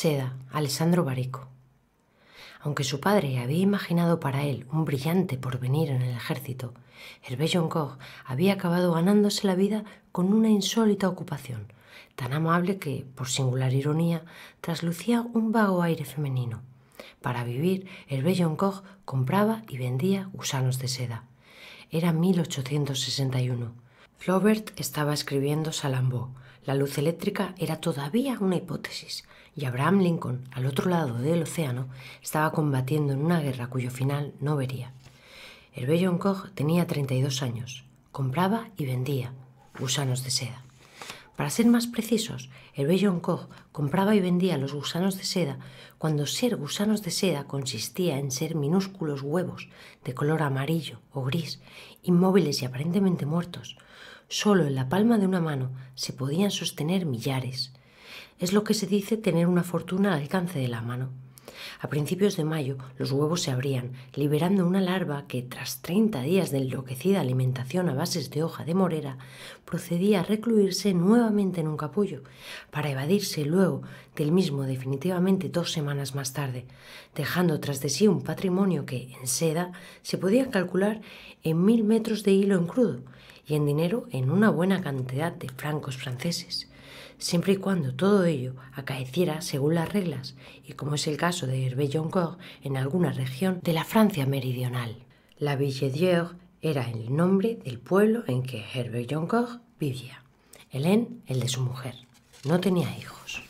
Seda, Alessandro Barico. Aunque su padre había imaginado para él un brillante porvenir en el ejército, Hervé Joncourt había acabado ganándose la vida con una insólita ocupación, tan amable que, por singular ironía, traslucía un vago aire femenino. Para vivir, Hervé Joncourt compraba y vendía gusanos de seda. Era 1861. Flaubert estaba escribiendo Salambo, la luz eléctrica era todavía una hipótesis, y Abraham Lincoln, al otro lado del océano, estaba combatiendo en una guerra cuyo final no vería. John Koch tenía 32 años, compraba y vendía gusanos de seda. Para ser más precisos, John Koch compraba y vendía los gusanos de seda cuando ser gusanos de seda consistía en ser minúsculos huevos de color amarillo o gris, inmóviles y aparentemente muertos, Solo en la palma de una mano se podían sostener millares. Es lo que se dice tener una fortuna al alcance de la mano. A principios de mayo los huevos se abrían, liberando una larva que, tras 30 días de enloquecida alimentación a bases de hoja de morera, procedía a recluirse nuevamente en un capullo, para evadirse luego del mismo definitivamente dos semanas más tarde, dejando tras de sí un patrimonio que, en seda, se podía calcular en mil metros de hilo en crudo, y en dinero en una buena cantidad de francos franceses, siempre y cuando todo ello acaeciera según las reglas y como es el caso de Hervé Joncourt en alguna región de la Francia meridional. La d'Or era el nombre del pueblo en que Hervé Joncourt vivía. Hélène, el de su mujer. No tenía hijos.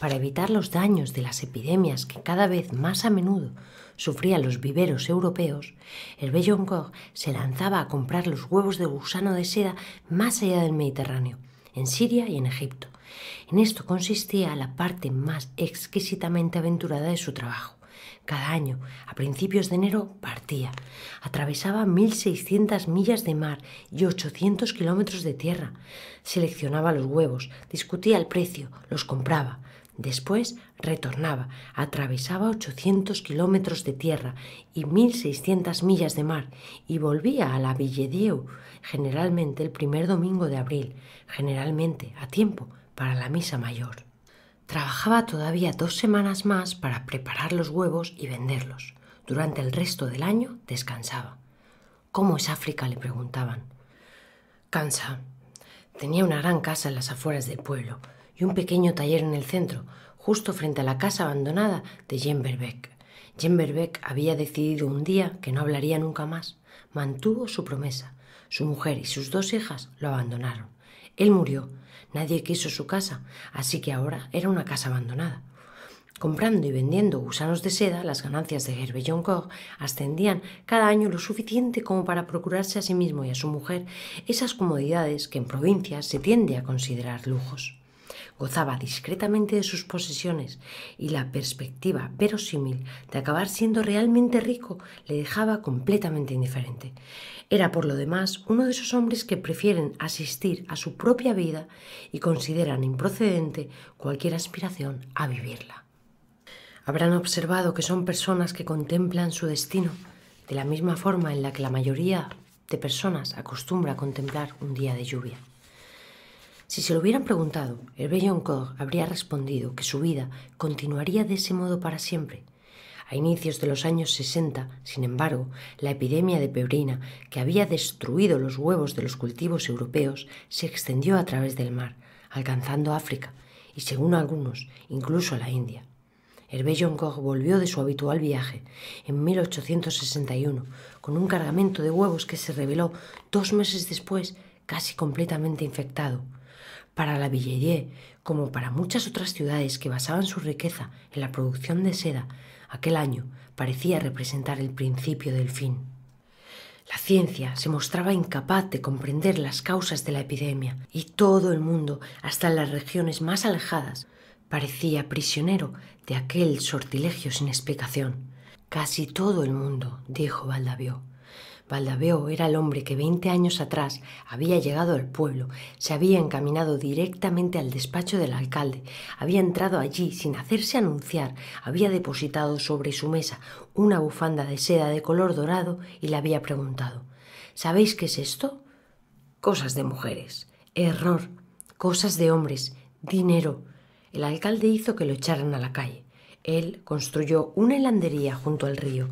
Para evitar los daños de las epidemias que cada vez más a menudo Sufría los viveros europeos, el Joncourt se lanzaba a comprar los huevos de gusano de seda más allá del Mediterráneo, en Siria y en Egipto. En esto consistía la parte más exquisitamente aventurada de su trabajo. Cada año, a principios de enero, partía. Atravesaba 1.600 millas de mar y 800 kilómetros de tierra. Seleccionaba los huevos, discutía el precio, los compraba. Después retornaba, atravesaba 800 kilómetros de tierra y 1.600 millas de mar y volvía a la Villedieu, generalmente el primer domingo de abril, generalmente a tiempo para la misa mayor. Trabajaba todavía dos semanas más para preparar los huevos y venderlos. Durante el resto del año descansaba. ¿Cómo es África? le preguntaban. Cansa. Tenía una gran casa en las afueras del pueblo, un pequeño taller en el centro, justo frente a la casa abandonada de Jean verbeck Jean había decidido un día que no hablaría nunca más. Mantuvo su promesa. Su mujer y sus dos hijas lo abandonaron. Él murió. Nadie quiso su casa, así que ahora era una casa abandonada. Comprando y vendiendo gusanos de seda, las ganancias de Hervé ascendían cada año lo suficiente como para procurarse a sí mismo y a su mujer esas comodidades que en provincias se tiende a considerar lujos gozaba discretamente de sus posesiones y la perspectiva verosímil de acabar siendo realmente rico le dejaba completamente indiferente. Era por lo demás uno de esos hombres que prefieren asistir a su propia vida y consideran improcedente cualquier aspiración a vivirla. Habrán observado que son personas que contemplan su destino de la misma forma en la que la mayoría de personas acostumbra a contemplar un día de lluvia. Si se lo hubieran preguntado, el Bellancourt habría respondido que su vida continuaría de ese modo para siempre. A inicios de los años 60, sin embargo, la epidemia de pebrina, que había destruido los huevos de los cultivos europeos, se extendió a través del mar, alcanzando África y, según algunos, incluso la India. El Joncourt volvió de su habitual viaje en 1861 con un cargamento de huevos que se reveló dos meses después casi completamente infectado para la Villerie, como para muchas otras ciudades que basaban su riqueza en la producción de seda, aquel año parecía representar el principio del fin. La ciencia se mostraba incapaz de comprender las causas de la epidemia y todo el mundo, hasta en las regiones más alejadas, parecía prisionero de aquel sortilegio sin explicación. Casi todo el mundo, dijo Valdavió, Baldabeo era el hombre que veinte años atrás había llegado al pueblo, se había encaminado directamente al despacho del alcalde, había entrado allí sin hacerse anunciar, había depositado sobre su mesa una bufanda de seda de color dorado y le había preguntado ¿Sabéis qué es esto? Cosas de mujeres. Error. Cosas de hombres. Dinero. El alcalde hizo que lo echaran a la calle. Él construyó una helandería junto al río,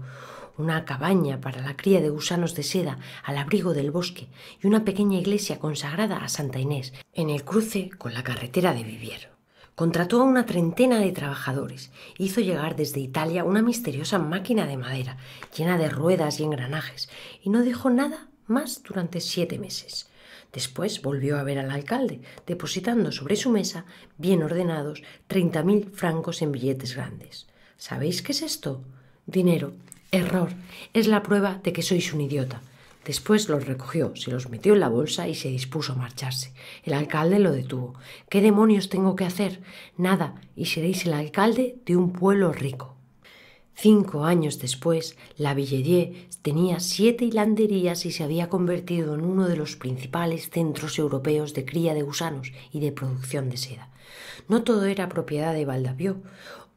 una cabaña para la cría de gusanos de seda al abrigo del bosque y una pequeña iglesia consagrada a Santa Inés, en el cruce con la carretera de Vivier. Contrató a una treintena de trabajadores, hizo llegar desde Italia una misteriosa máquina de madera, llena de ruedas y engranajes, y no dejó nada más durante siete meses. Después volvió a ver al alcalde, depositando sobre su mesa, bien ordenados, 30.000 francos en billetes grandes. ¿Sabéis qué es esto? Dinero Error. Es la prueba de que sois un idiota. Después los recogió, se los metió en la bolsa y se dispuso a marcharse. El alcalde lo detuvo. ¿Qué demonios tengo que hacer? Nada, y seréis el alcalde de un pueblo rico. Cinco años después, la Villedier tenía siete hilanderías y se había convertido en uno de los principales centros europeos de cría de gusanos y de producción de seda. No todo era propiedad de Valdavió.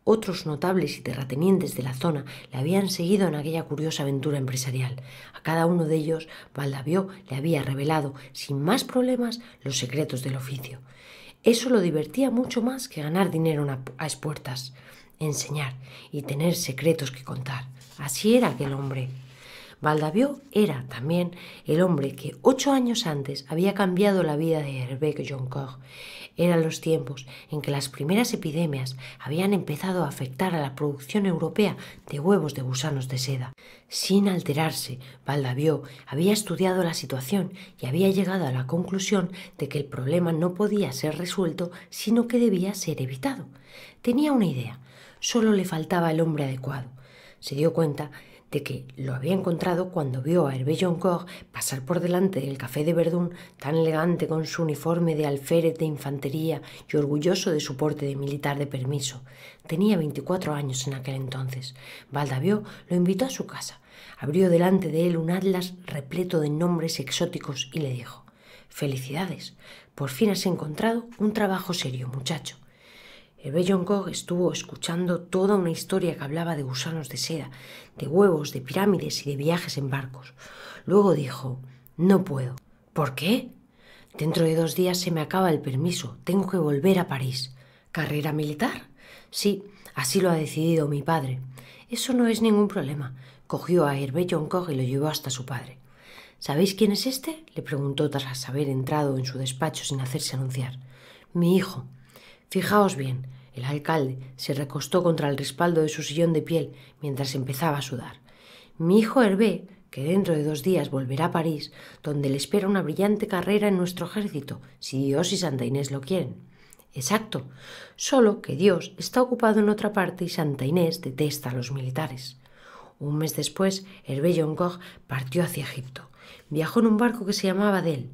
Otros notables y terratenientes de la zona le habían seguido en aquella curiosa aventura empresarial. A cada uno de ellos, Valdavió le había revelado, sin más problemas, los secretos del oficio. Eso lo divertía mucho más que ganar dinero a espuertas, enseñar y tener secretos que contar. Así era aquel hombre. Valdavió era también el hombre que ocho años antes había cambiado la vida de Hervé Joncourt. Eran los tiempos en que las primeras epidemias habían empezado a afectar a la producción europea de huevos de gusanos de seda. Sin alterarse, Valdavió había estudiado la situación y había llegado a la conclusión de que el problema no podía ser resuelto, sino que debía ser evitado. Tenía una idea, solo le faltaba el hombre adecuado. Se dio cuenta de que lo había encontrado cuando vio a Hervé Joncourt pasar por delante del café de Verdún, tan elegante con su uniforme de alférez de infantería y orgulloso de su porte de militar de permiso. Tenía 24 años en aquel entonces. Valdavió lo invitó a su casa. Abrió delante de él un atlas repleto de nombres exóticos y le dijo: Felicidades, por fin has encontrado un trabajo serio, muchacho. Hervé estuvo escuchando toda una historia que hablaba de gusanos de seda, de huevos, de pirámides y de viajes en barcos. Luego dijo, no puedo. ¿Por qué? Dentro de dos días se me acaba el permiso. Tengo que volver a París. ¿Carrera militar? Sí, así lo ha decidido mi padre. Eso no es ningún problema. Cogió a Hervé Joncog y lo llevó hasta su padre. ¿Sabéis quién es este? le preguntó tras haber entrado en su despacho sin hacerse anunciar. Mi hijo. Fijaos bien, el alcalde se recostó contra el respaldo de su sillón de piel mientras empezaba a sudar. Mi hijo Hervé, que dentro de dos días volverá a París, donde le espera una brillante carrera en nuestro ejército, si Dios y Santa Inés lo quieren. Exacto, solo que Dios está ocupado en otra parte y Santa Inés detesta a los militares. Un mes después, Hervé Joncourt partió hacia Egipto. Viajó en un barco que se llamaba Del.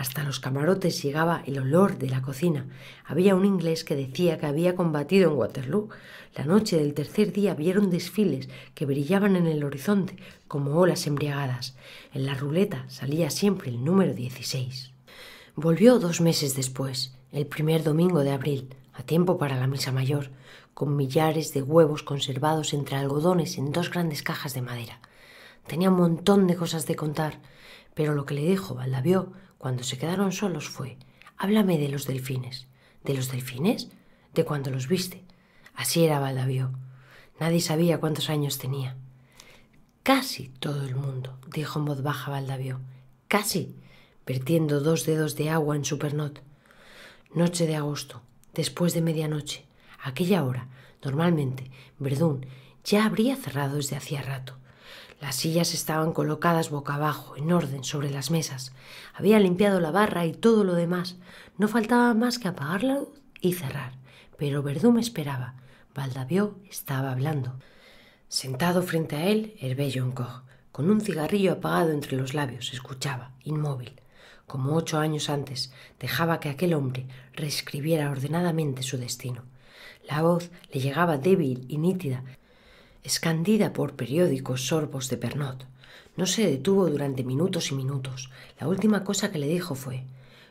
Hasta los camarotes llegaba el olor de la cocina. Había un inglés que decía que había combatido en Waterloo. La noche del tercer día vieron desfiles que brillaban en el horizonte como olas embriagadas. En la ruleta salía siempre el número 16. Volvió dos meses después, el primer domingo de abril, a tiempo para la misa mayor, con millares de huevos conservados entre algodones en dos grandes cajas de madera. Tenía un montón de cosas de contar, pero lo que le dijo Valdavió cuando se quedaron solos fue, háblame de los delfines. ¿De los delfines? De cuando los viste. Así era Valdavio. Nadie sabía cuántos años tenía. Casi todo el mundo, dijo en voz baja Valdavío. Casi, vertiendo dos dedos de agua en Supernot. Noche de agosto, después de medianoche, a aquella hora, normalmente, Verdún ya habría cerrado desde hacía rato. Las sillas estaban colocadas boca abajo, en orden, sobre las mesas. Había limpiado la barra y todo lo demás. No faltaba más que apagar la luz y cerrar. Pero Verdú me esperaba. Valdavió estaba hablando. Sentado frente a él, Hervé Joncoch, con un cigarrillo apagado entre los labios, escuchaba, inmóvil. Como ocho años antes, dejaba que aquel hombre reescribiera ordenadamente su destino. La voz le llegaba débil y nítida, escandida por periódicos sorbos de Pernot. No se detuvo durante minutos y minutos. La última cosa que le dijo fue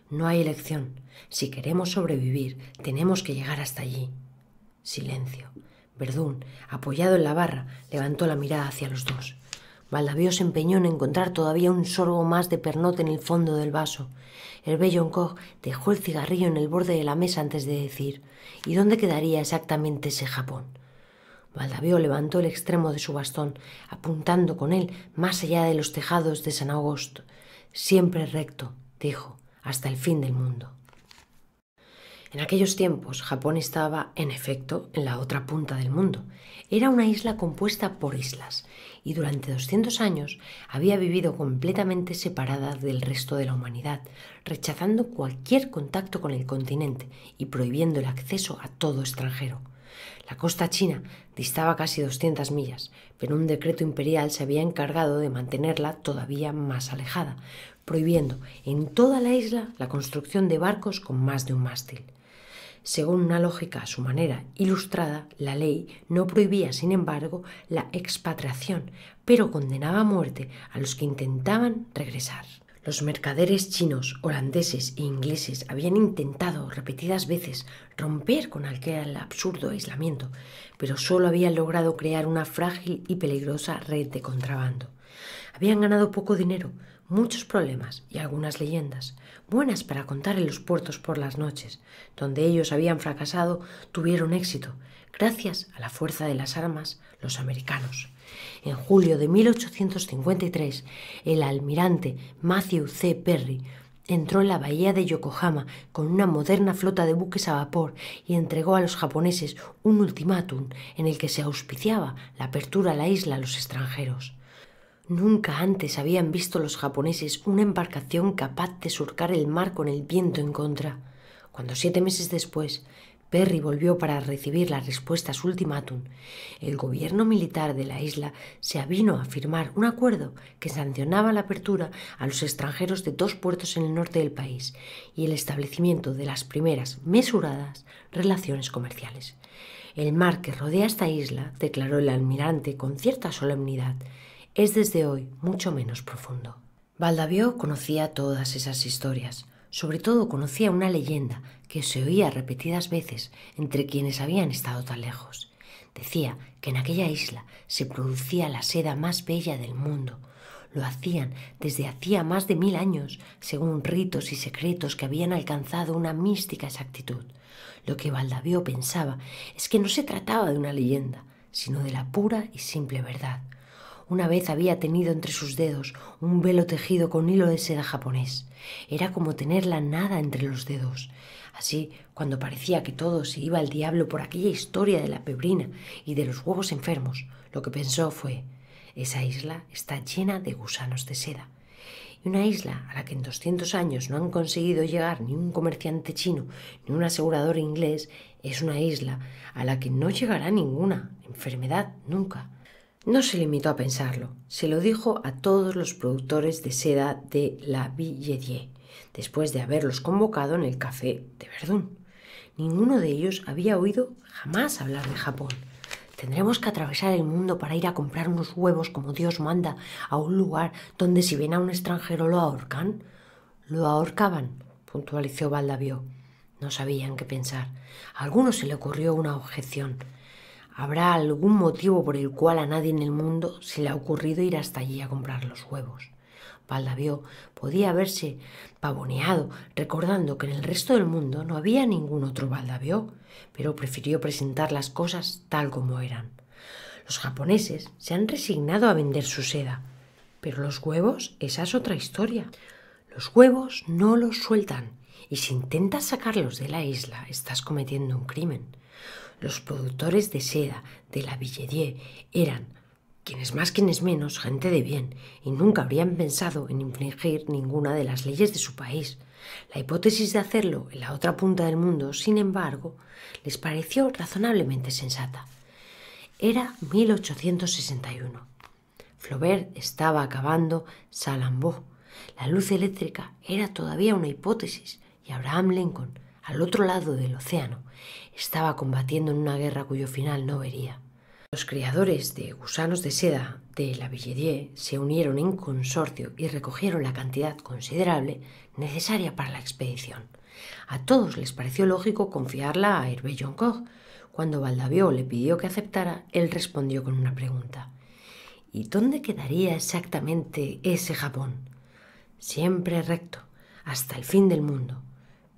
No hay elección. Si queremos sobrevivir, tenemos que llegar hasta allí. Silencio. Verdún, apoyado en la barra, levantó la mirada hacia los dos. Valdavío se empeñó en encontrar todavía un sorbo más de Pernot en el fondo del vaso. El Koch dejó el cigarrillo en el borde de la mesa antes de decir ¿Y dónde quedaría exactamente ese Japón? Valdavío levantó el extremo de su bastón, apuntando con él más allá de los tejados de San Agosto. Siempre recto, dijo, hasta el fin del mundo. En aquellos tiempos, Japón estaba, en efecto, en la otra punta del mundo. Era una isla compuesta por islas y durante 200 años había vivido completamente separada del resto de la humanidad, rechazando cualquier contacto con el continente y prohibiendo el acceso a todo extranjero. La costa china distaba casi 200 millas, pero un decreto imperial se había encargado de mantenerla todavía más alejada, prohibiendo en toda la isla la construcción de barcos con más de un mástil. Según una lógica a su manera ilustrada, la ley no prohibía, sin embargo, la expatriación, pero condenaba a muerte a los que intentaban regresar. Los mercaderes chinos, holandeses e ingleses habían intentado repetidas veces romper con aquel absurdo aislamiento, pero solo habían logrado crear una frágil y peligrosa red de contrabando. Habían ganado poco dinero, muchos problemas y algunas leyendas, buenas para contar en los puertos por las noches. Donde ellos habían fracasado, tuvieron éxito, gracias a la fuerza de las armas los americanos en julio de 1853, el almirante Matthew C. Perry entró en la bahía de Yokohama con una moderna flota de buques a vapor y entregó a los japoneses un ultimátum en el que se auspiciaba la apertura a la isla a los extranjeros. Nunca antes habían visto los japoneses una embarcación capaz de surcar el mar con el viento en contra. Cuando siete meses después Perry volvió para recibir la respuesta a su ultimátum. El gobierno militar de la isla se avino a firmar un acuerdo que sancionaba la apertura a los extranjeros de dos puertos en el norte del país y el establecimiento de las primeras mesuradas relaciones comerciales. El mar que rodea esta isla, declaró el almirante con cierta solemnidad, es desde hoy mucho menos profundo. Valdavió conocía todas esas historias. Sobre todo conocía una leyenda que se oía repetidas veces entre quienes habían estado tan lejos. Decía que en aquella isla se producía la seda más bella del mundo. Lo hacían desde hacía más de mil años, según ritos y secretos que habían alcanzado una mística exactitud. Lo que Valdavio pensaba es que no se trataba de una leyenda, sino de la pura y simple verdad. Una vez había tenido entre sus dedos un velo tejido con hilo de seda japonés. Era como tener la nada entre los dedos. Así, cuando parecía que todo se iba al diablo por aquella historia de la pebrina y de los huevos enfermos, lo que pensó fue esa isla está llena de gusanos de seda. Y una isla a la que en 200 años no han conseguido llegar ni un comerciante chino ni un asegurador inglés es una isla a la que no llegará ninguna enfermedad nunca. No se limitó a pensarlo, se lo dijo a todos los productores de seda de la Villetier, después de haberlos convocado en el café de Verdún. Ninguno de ellos había oído jamás hablar de Japón. Tendremos que atravesar el mundo para ir a comprar unos huevos como Dios manda a un lugar donde si ven a un extranjero lo ahorcan. Lo ahorcaban, puntualizó Valdavio. No sabían qué pensar. A algunos se le ocurrió una objeción. Habrá algún motivo por el cual a nadie en el mundo se le ha ocurrido ir hasta allí a comprar los huevos. Valdavio podía haberse pavoneado recordando que en el resto del mundo no había ningún otro Valdavio, pero prefirió presentar las cosas tal como eran. Los japoneses se han resignado a vender su seda, pero los huevos, esa es otra historia. Los huevos no los sueltan y si intentas sacarlos de la isla estás cometiendo un crimen los productores de seda de la Villedier eran, quienes más quienes menos, gente de bien, y nunca habrían pensado en infringir ninguna de las leyes de su país. La hipótesis de hacerlo en la otra punta del mundo, sin embargo, les pareció razonablemente sensata. Era 1861. Flaubert estaba acabando Salambó. La luz eléctrica era todavía una hipótesis y Abraham Lincoln, al otro lado del océano, estaba combatiendo en una guerra cuyo final no vería. Los criadores de gusanos de seda de la Villedier se unieron en consorcio y recogieron la cantidad considerable necesaria para la expedición. A todos les pareció lógico confiarla a Hervé Joncourt. Cuando Valdavio le pidió que aceptara, él respondió con una pregunta. ¿Y dónde quedaría exactamente ese Japón? Siempre recto, hasta el fin del mundo.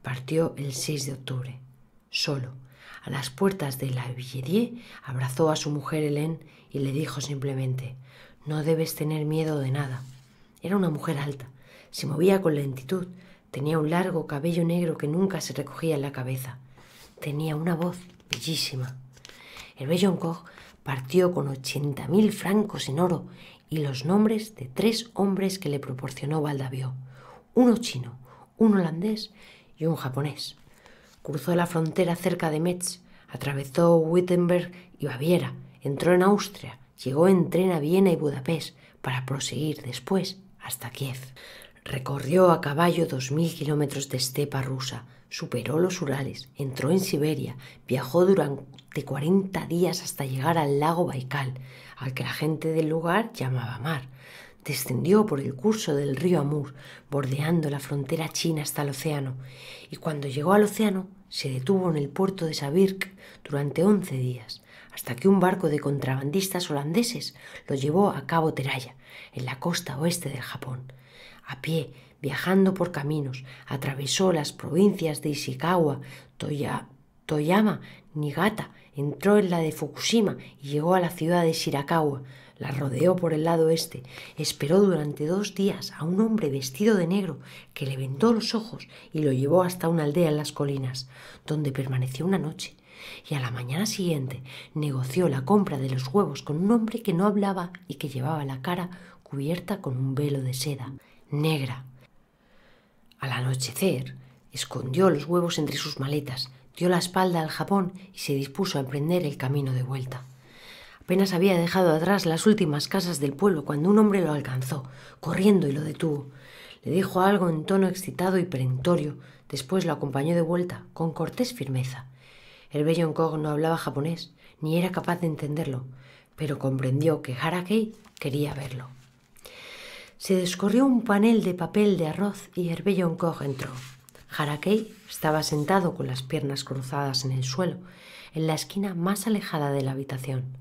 Partió el 6 de octubre, solo a las puertas de la Villedier abrazó a su mujer Hélène y le dijo simplemente: No debes tener miedo de nada. Era una mujer alta, se movía con lentitud, tenía un largo cabello negro que nunca se recogía en la cabeza. Tenía una voz bellísima. El bello partió con ochenta mil francos en oro y los nombres de tres hombres que le proporcionó Valdavio uno chino, un holandés y un japonés cruzó la frontera cerca de Metz, atravesó Wittenberg y Baviera, entró en Austria, llegó en tren a Viena y Budapest para proseguir después hasta Kiev. Recorrió a caballo dos mil kilómetros de estepa rusa, superó los Urales, entró en Siberia, viajó durante 40 días hasta llegar al lago Baikal, al que la gente del lugar llamaba mar descendió por el curso del río Amur, bordeando la frontera china hasta el océano, y cuando llegó al océano se detuvo en el puerto de Sabirk durante once días, hasta que un barco de contrabandistas holandeses lo llevó a Cabo Teraya, en la costa oeste del Japón. A pie, viajando por caminos, atravesó las provincias de Ishikawa, Toyama, Niigata, entró en la de Fukushima y llegó a la ciudad de Shirakawa, la rodeó por el lado este. Esperó durante dos días a un hombre vestido de negro que le vendó los ojos y lo llevó hasta una aldea en las colinas, donde permaneció una noche. Y a la mañana siguiente negoció la compra de los huevos con un hombre que no hablaba y que llevaba la cara cubierta con un velo de seda negra. Al anochecer, escondió los huevos entre sus maletas, dio la espalda al jabón y se dispuso a emprender el camino de vuelta. Apenas había dejado atrás las últimas casas del pueblo cuando un hombre lo alcanzó, corriendo y lo detuvo. Le dijo algo en tono excitado y perentorio, después lo acompañó de vuelta, con cortés firmeza. El bello no hablaba japonés, ni era capaz de entenderlo, pero comprendió que Harakei quería verlo. Se descorrió un panel de papel de arroz y Hervé bello entró. Harakei estaba sentado con las piernas cruzadas en el suelo, en la esquina más alejada de la habitación.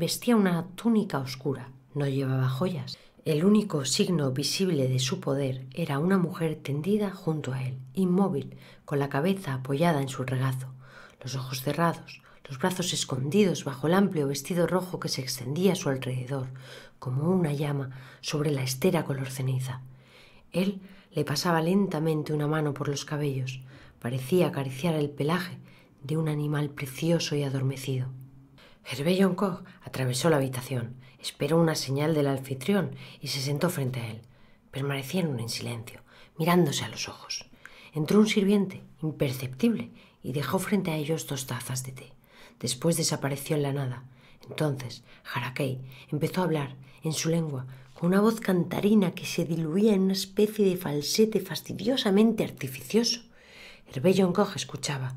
Vestía una túnica oscura, no llevaba joyas. El único signo visible de su poder era una mujer tendida junto a él, inmóvil, con la cabeza apoyada en su regazo, los ojos cerrados, los brazos escondidos bajo el amplio vestido rojo que se extendía a su alrededor, como una llama sobre la estera color ceniza. Él le pasaba lentamente una mano por los cabellos, parecía acariciar el pelaje de un animal precioso y adormecido. John Koch atravesó la habitación, esperó una señal del anfitrión y se sentó frente a él. Permanecieron en silencio, mirándose a los ojos. Entró un sirviente, imperceptible, y dejó frente a ellos dos tazas de té. Después desapareció en la nada. Entonces, Harakei empezó a hablar, en su lengua, con una voz cantarina que se diluía en una especie de falsete fastidiosamente artificioso. El bello encoge escuchaba,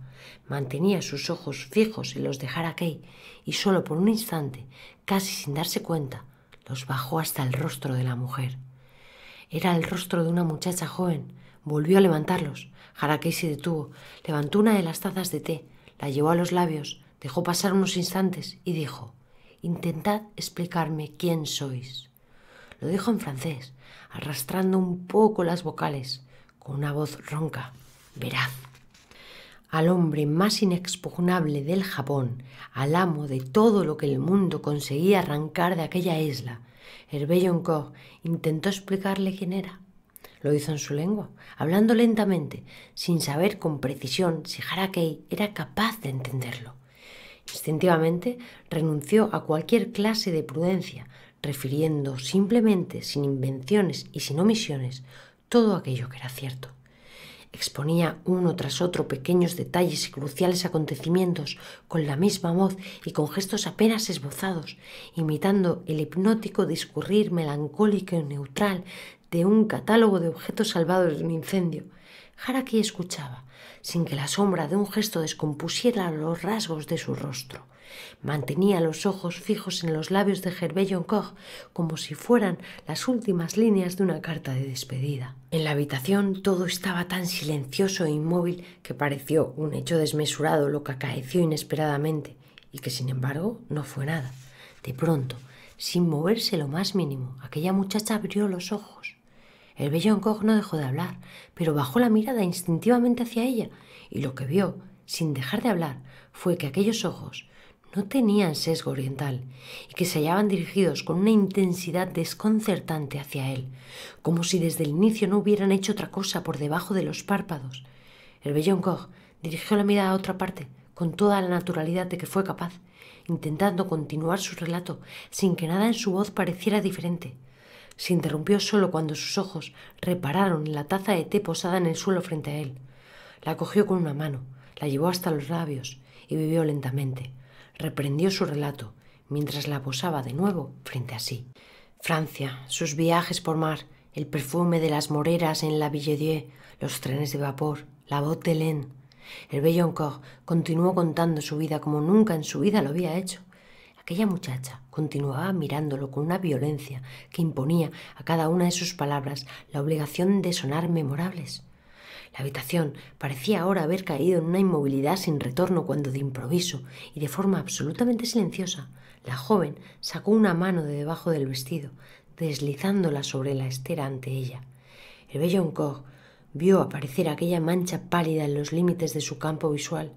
mantenía sus ojos fijos en los de Harakei y solo por un instante, casi sin darse cuenta, los bajó hasta el rostro de la mujer. Era el rostro de una muchacha joven. Volvió a levantarlos. Harakei se detuvo, levantó una de las tazas de té, la llevó a los labios, dejó pasar unos instantes y dijo, Intentad explicarme quién sois. Lo dijo en francés, arrastrando un poco las vocales, con una voz ronca. Veraz. Al hombre más inexpugnable del Japón, al amo de todo lo que el mundo conseguía arrancar de aquella isla, Hervé bello intentó explicarle quién era. Lo hizo en su lengua, hablando lentamente, sin saber con precisión si Harakei era capaz de entenderlo. Instintivamente renunció a cualquier clase de prudencia, refiriendo simplemente, sin invenciones y sin omisiones, todo aquello que era cierto. Exponía uno tras otro pequeños detalles y cruciales acontecimientos con la misma voz y con gestos apenas esbozados, imitando el hipnótico discurrir melancólico y neutral de un catálogo de objetos salvados de un incendio. Haraki escuchaba, sin que la sombra de un gesto descompusiera los rasgos de su rostro. Mantenía los ojos fijos en los labios de Gervais Koch como si fueran las últimas líneas de una carta de despedida. En la habitación todo estaba tan silencioso e inmóvil que pareció un hecho desmesurado lo que acaeció inesperadamente y que sin embargo no fue nada. De pronto, sin moverse lo más mínimo, aquella muchacha abrió los ojos. El bello no dejó de hablar, pero bajó la mirada instintivamente hacia ella y lo que vio, sin dejar de hablar, fue que aquellos ojos, no tenían sesgo oriental y que se hallaban dirigidos con una intensidad desconcertante hacia él, como si desde el inicio no hubieran hecho otra cosa por debajo de los párpados. El Koch dirigió la mirada a otra parte, con toda la naturalidad de que fue capaz, intentando continuar su relato sin que nada en su voz pareciera diferente. Se interrumpió solo cuando sus ojos repararon en la taza de té posada en el suelo frente a él. La cogió con una mano, la llevó hasta los labios y bebió lentamente reprendió su relato mientras la posaba de nuevo frente a sí. Francia, sus viajes por mar, el perfume de las moreras en la Villedieu, los trenes de vapor, la voz de Hélène. El bello continuó contando su vida como nunca en su vida lo había hecho. Aquella muchacha continuaba mirándolo con una violencia que imponía a cada una de sus palabras la obligación de sonar memorables. La habitación parecía ahora haber caído en una inmovilidad sin retorno cuando de improviso y de forma absolutamente silenciosa la joven sacó una mano de debajo del vestido, deslizándola sobre la estera ante ella. El bello Encore vio aparecer aquella mancha pálida en los límites de su campo visual.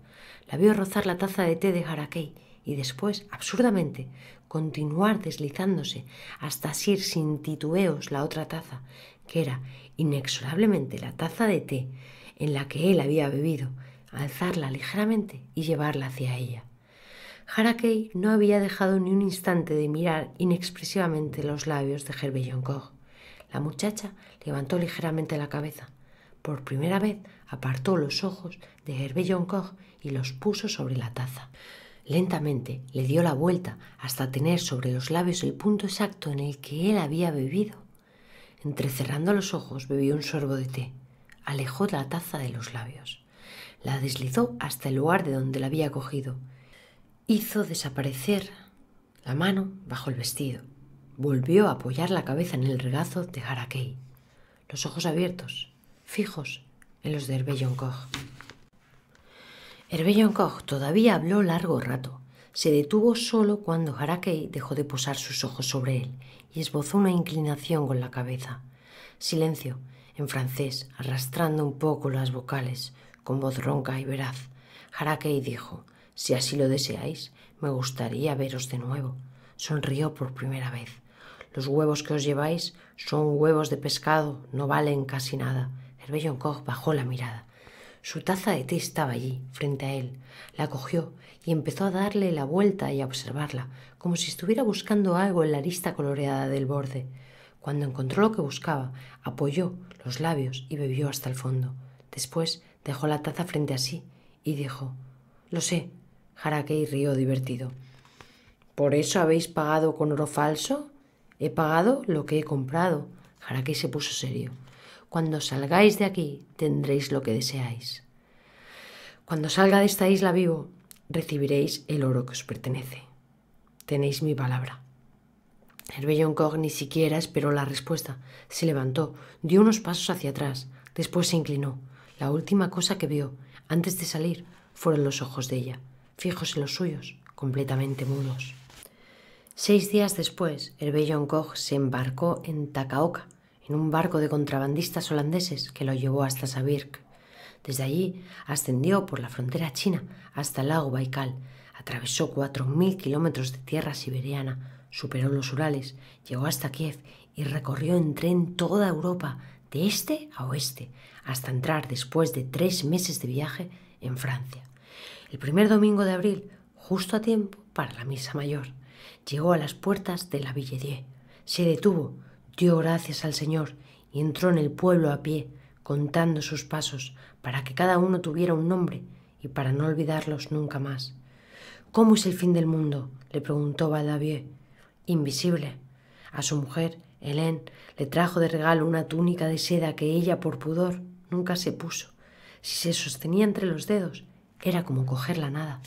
La vio rozar la taza de té de Harakei y después, absurdamente, continuar deslizándose hasta asir sin titubeos la otra taza, que era inexorablemente la taza de té en la que él había bebido, alzarla ligeramente y llevarla hacia ella. Harakei no había dejado ni un instante de mirar inexpresivamente los labios de Hervé Koch. La muchacha levantó ligeramente la cabeza. Por primera vez apartó los ojos de Herbellon Koch y los puso sobre la taza. Lentamente le dio la vuelta hasta tener sobre los labios el punto exacto en el que él había bebido Entrecerrando los ojos, bebió un sorbo de té. Alejó la taza de los labios. La deslizó hasta el lugar de donde la había cogido. Hizo desaparecer la mano bajo el vestido. Volvió a apoyar la cabeza en el regazo de Harakei. Los ojos abiertos, fijos en los de Herbellon Koch. Herbellon Koch todavía habló largo rato se detuvo solo cuando Harakei dejó de posar sus ojos sobre él y esbozó una inclinación con la cabeza. Silencio, en francés, arrastrando un poco las vocales, con voz ronca y veraz. Harakei dijo, si así lo deseáis, me gustaría veros de nuevo. Sonrió por primera vez. Los huevos que os lleváis son huevos de pescado, no valen casi nada. Herbellon Koch bajó la mirada. Su taza de té estaba allí, frente a él. La cogió y empezó a darle la vuelta y a observarla, como si estuviera buscando algo en la arista coloreada del borde. Cuando encontró lo que buscaba, apoyó los labios y bebió hasta el fondo. Después dejó la taza frente a sí y dijo Lo sé. Harakei rió divertido. ¿Por eso habéis pagado con oro falso? He pagado lo que he comprado. Harakei se puso serio. Cuando salgáis de aquí tendréis lo que deseáis. Cuando salga de esta isla vivo, recibiréis el oro que os pertenece. Tenéis mi palabra. El bello ni siquiera esperó la respuesta. Se levantó, dio unos pasos hacia atrás, después se inclinó. La última cosa que vio, antes de salir, fueron los ojos de ella, fijos en los suyos, completamente mudos. Seis días después, el bello Cog se embarcó en Takaoka, en un barco de contrabandistas holandeses que lo llevó hasta Sabirk. Desde allí ascendió por la frontera china hasta el lago Baikal, atravesó 4.000 kilómetros de tierra siberiana, superó los Urales, llegó hasta Kiev y recorrió en tren toda Europa, de este a oeste, hasta entrar después de tres meses de viaje en Francia. El primer domingo de abril, justo a tiempo para la misa mayor, llegó a las puertas de la Villedieu. Se detuvo, dio gracias al Señor y entró en el pueblo a pie, contando sus pasos, para que cada uno tuviera un nombre y para no olvidarlos nunca más. ¿Cómo es el fin del mundo? le preguntó Valdavie. Invisible. A su mujer, Hélène, le trajo de regalo una túnica de seda que ella, por pudor, nunca se puso. Si se sostenía entre los dedos, era como coger la nada.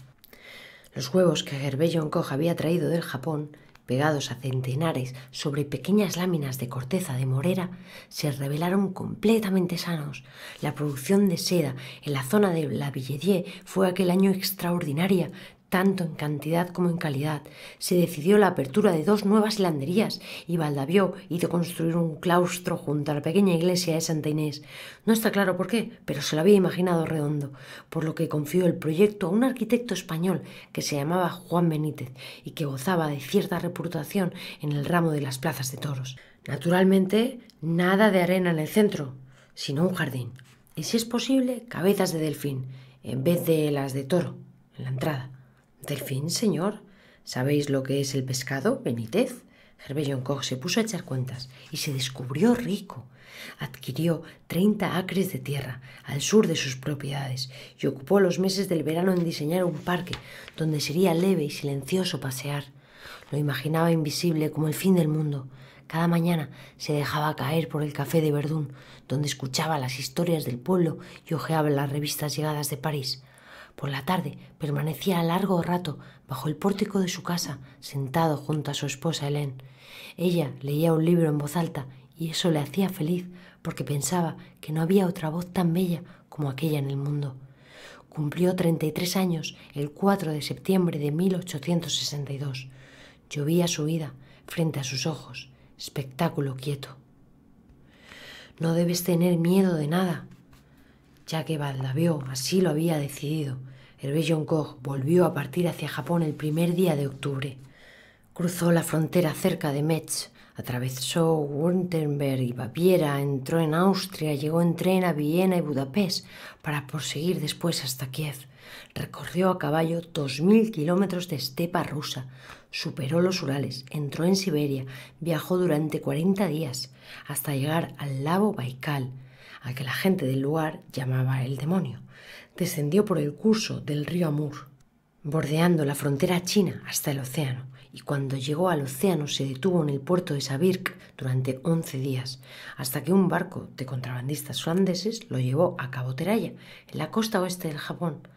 Los huevos que Gerbellon Koch había traído del Japón pegados a centenares sobre pequeñas láminas de corteza de morera, se revelaron completamente sanos. La producción de seda en la zona de la Villedier fue aquel año extraordinaria, tanto en cantidad como en calidad. Se decidió la apertura de dos nuevas hilanderías y Valdavió hizo construir un claustro junto a la pequeña iglesia de Santa Inés. No está claro por qué, pero se lo había imaginado redondo, por lo que confió el proyecto a un arquitecto español que se llamaba Juan Benítez y que gozaba de cierta reputación en el ramo de las plazas de toros. Naturalmente, nada de arena en el centro, sino un jardín. Y si es posible, cabezas de delfín, en vez de las de toro, en la entrada. Del fin, señor. ¿Sabéis lo que es el pescado? Benítez. Gerbellón Koch se puso a echar cuentas y se descubrió rico. Adquirió 30 acres de tierra al sur de sus propiedades y ocupó los meses del verano en diseñar un parque donde sería leve y silencioso pasear. Lo imaginaba invisible como el fin del mundo. Cada mañana se dejaba caer por el café de Verdún, donde escuchaba las historias del pueblo y hojeaba las revistas llegadas de París. Por la tarde permanecía largo rato bajo el pórtico de su casa, sentado junto a su esposa Helen. Ella leía un libro en voz alta y eso le hacía feliz porque pensaba que no había otra voz tan bella como aquella en el mundo. Cumplió 33 años el 4 de septiembre de 1862. Llovía su vida frente a sus ojos, espectáculo quieto. No debes tener miedo de nada, ya que Valdavió así lo había decidido. Hervé Koch volvió a partir hacia Japón el primer día de octubre. Cruzó la frontera cerca de Metz, atravesó Württemberg y Baviera, entró en Austria, llegó en tren a Viena y Budapest para proseguir después hasta Kiev. Recorrió a caballo 2.000 kilómetros de estepa rusa, superó los Urales, entró en Siberia, viajó durante 40 días hasta llegar al lago Baikal, al que la gente del lugar llamaba el demonio descendió por el curso del río Amur, bordeando la frontera china hasta el océano, y cuando llegó al océano se detuvo en el puerto de Sabirk durante 11 días, hasta que un barco de contrabandistas holandeses lo llevó a Cabo Teraya, en la costa oeste del Japón.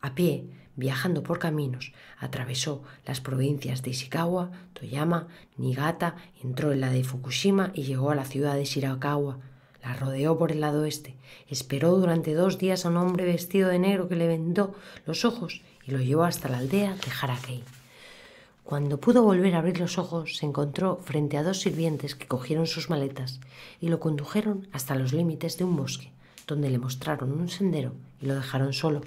A pie, viajando por caminos, atravesó las provincias de Ishikawa, Toyama, Niigata, entró en la de Fukushima y llegó a la ciudad de Shirakawa, la rodeó por el lado este. Esperó durante dos días a un hombre vestido de negro que le vendó los ojos y lo llevó hasta la aldea de Harakei. Cuando pudo volver a abrir los ojos, se encontró frente a dos sirvientes que cogieron sus maletas y lo condujeron hasta los límites de un bosque, donde le mostraron un sendero y lo dejaron solo.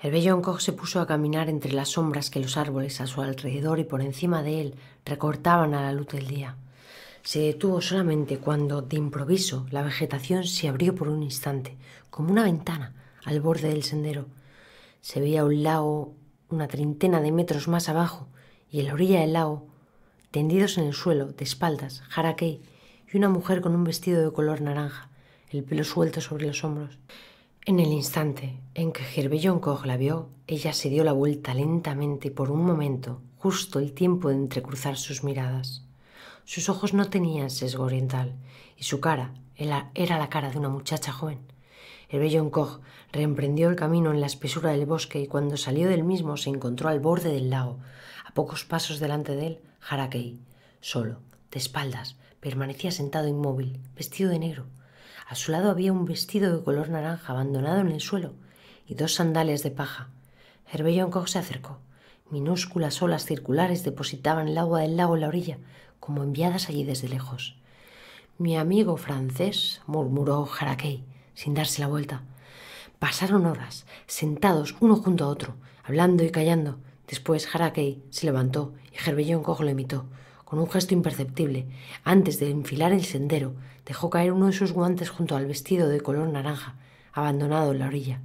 El bello Koch se puso a caminar entre las sombras que los árboles a su alrededor y por encima de él recortaban a la luz del día. Se detuvo solamente cuando, de improviso, la vegetación se abrió por un instante, como una ventana, al borde del sendero. Se veía un lago una treintena de metros más abajo y en la orilla del lago, tendidos en el suelo, de espaldas, Harakei y una mujer con un vestido de color naranja, el pelo suelto sobre los hombros. En el instante en que Gervillon Koch la vio, ella se dio la vuelta lentamente por un momento, justo el tiempo de entrecruzar sus miradas. Sus ojos no tenían sesgo oriental y su cara era la cara de una muchacha joven. El bello reemprendió el camino en la espesura del bosque y cuando salió del mismo se encontró al borde del lago, a pocos pasos delante de él, Harakei, solo, de espaldas, permanecía sentado inmóvil, vestido de negro. A su lado había un vestido de color naranja abandonado en el suelo y dos sandalias de paja. Herbellón Koch se acercó. Minúsculas olas circulares depositaban el agua del lago en la orilla, como enviadas allí desde lejos. Mi amigo francés, murmuró Jaraquey, sin darse la vuelta. Pasaron horas, sentados uno junto a otro, hablando y callando. Después Jaraquey se levantó y Gerbellón Cojo lo imitó. Con un gesto imperceptible, antes de enfilar el sendero, dejó caer uno de sus guantes junto al vestido de color naranja, abandonado en la orilla.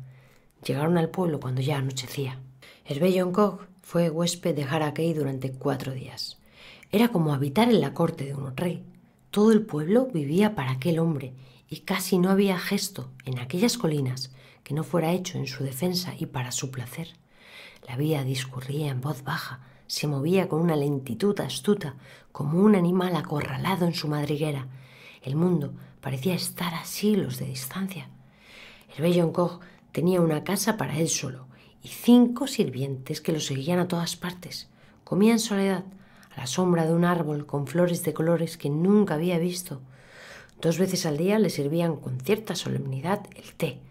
Llegaron al pueblo cuando ya anochecía. Hervé Koch fue huésped de Harakey durante cuatro días. Era como habitar en la corte de un rey. Todo el pueblo vivía para aquel hombre y casi no había gesto en aquellas colinas que no fuera hecho en su defensa y para su placer. La vía discurría en voz baja, se movía con una lentitud astuta, como un animal acorralado en su madriguera. El mundo parecía estar a siglos de distancia. El bello Encoj tenía una casa para él solo y cinco sirvientes que lo seguían a todas partes. Comía en soledad, la sombra de un árbol con flores de colores que nunca había visto. Dos veces al día le servían con cierta solemnidad el té.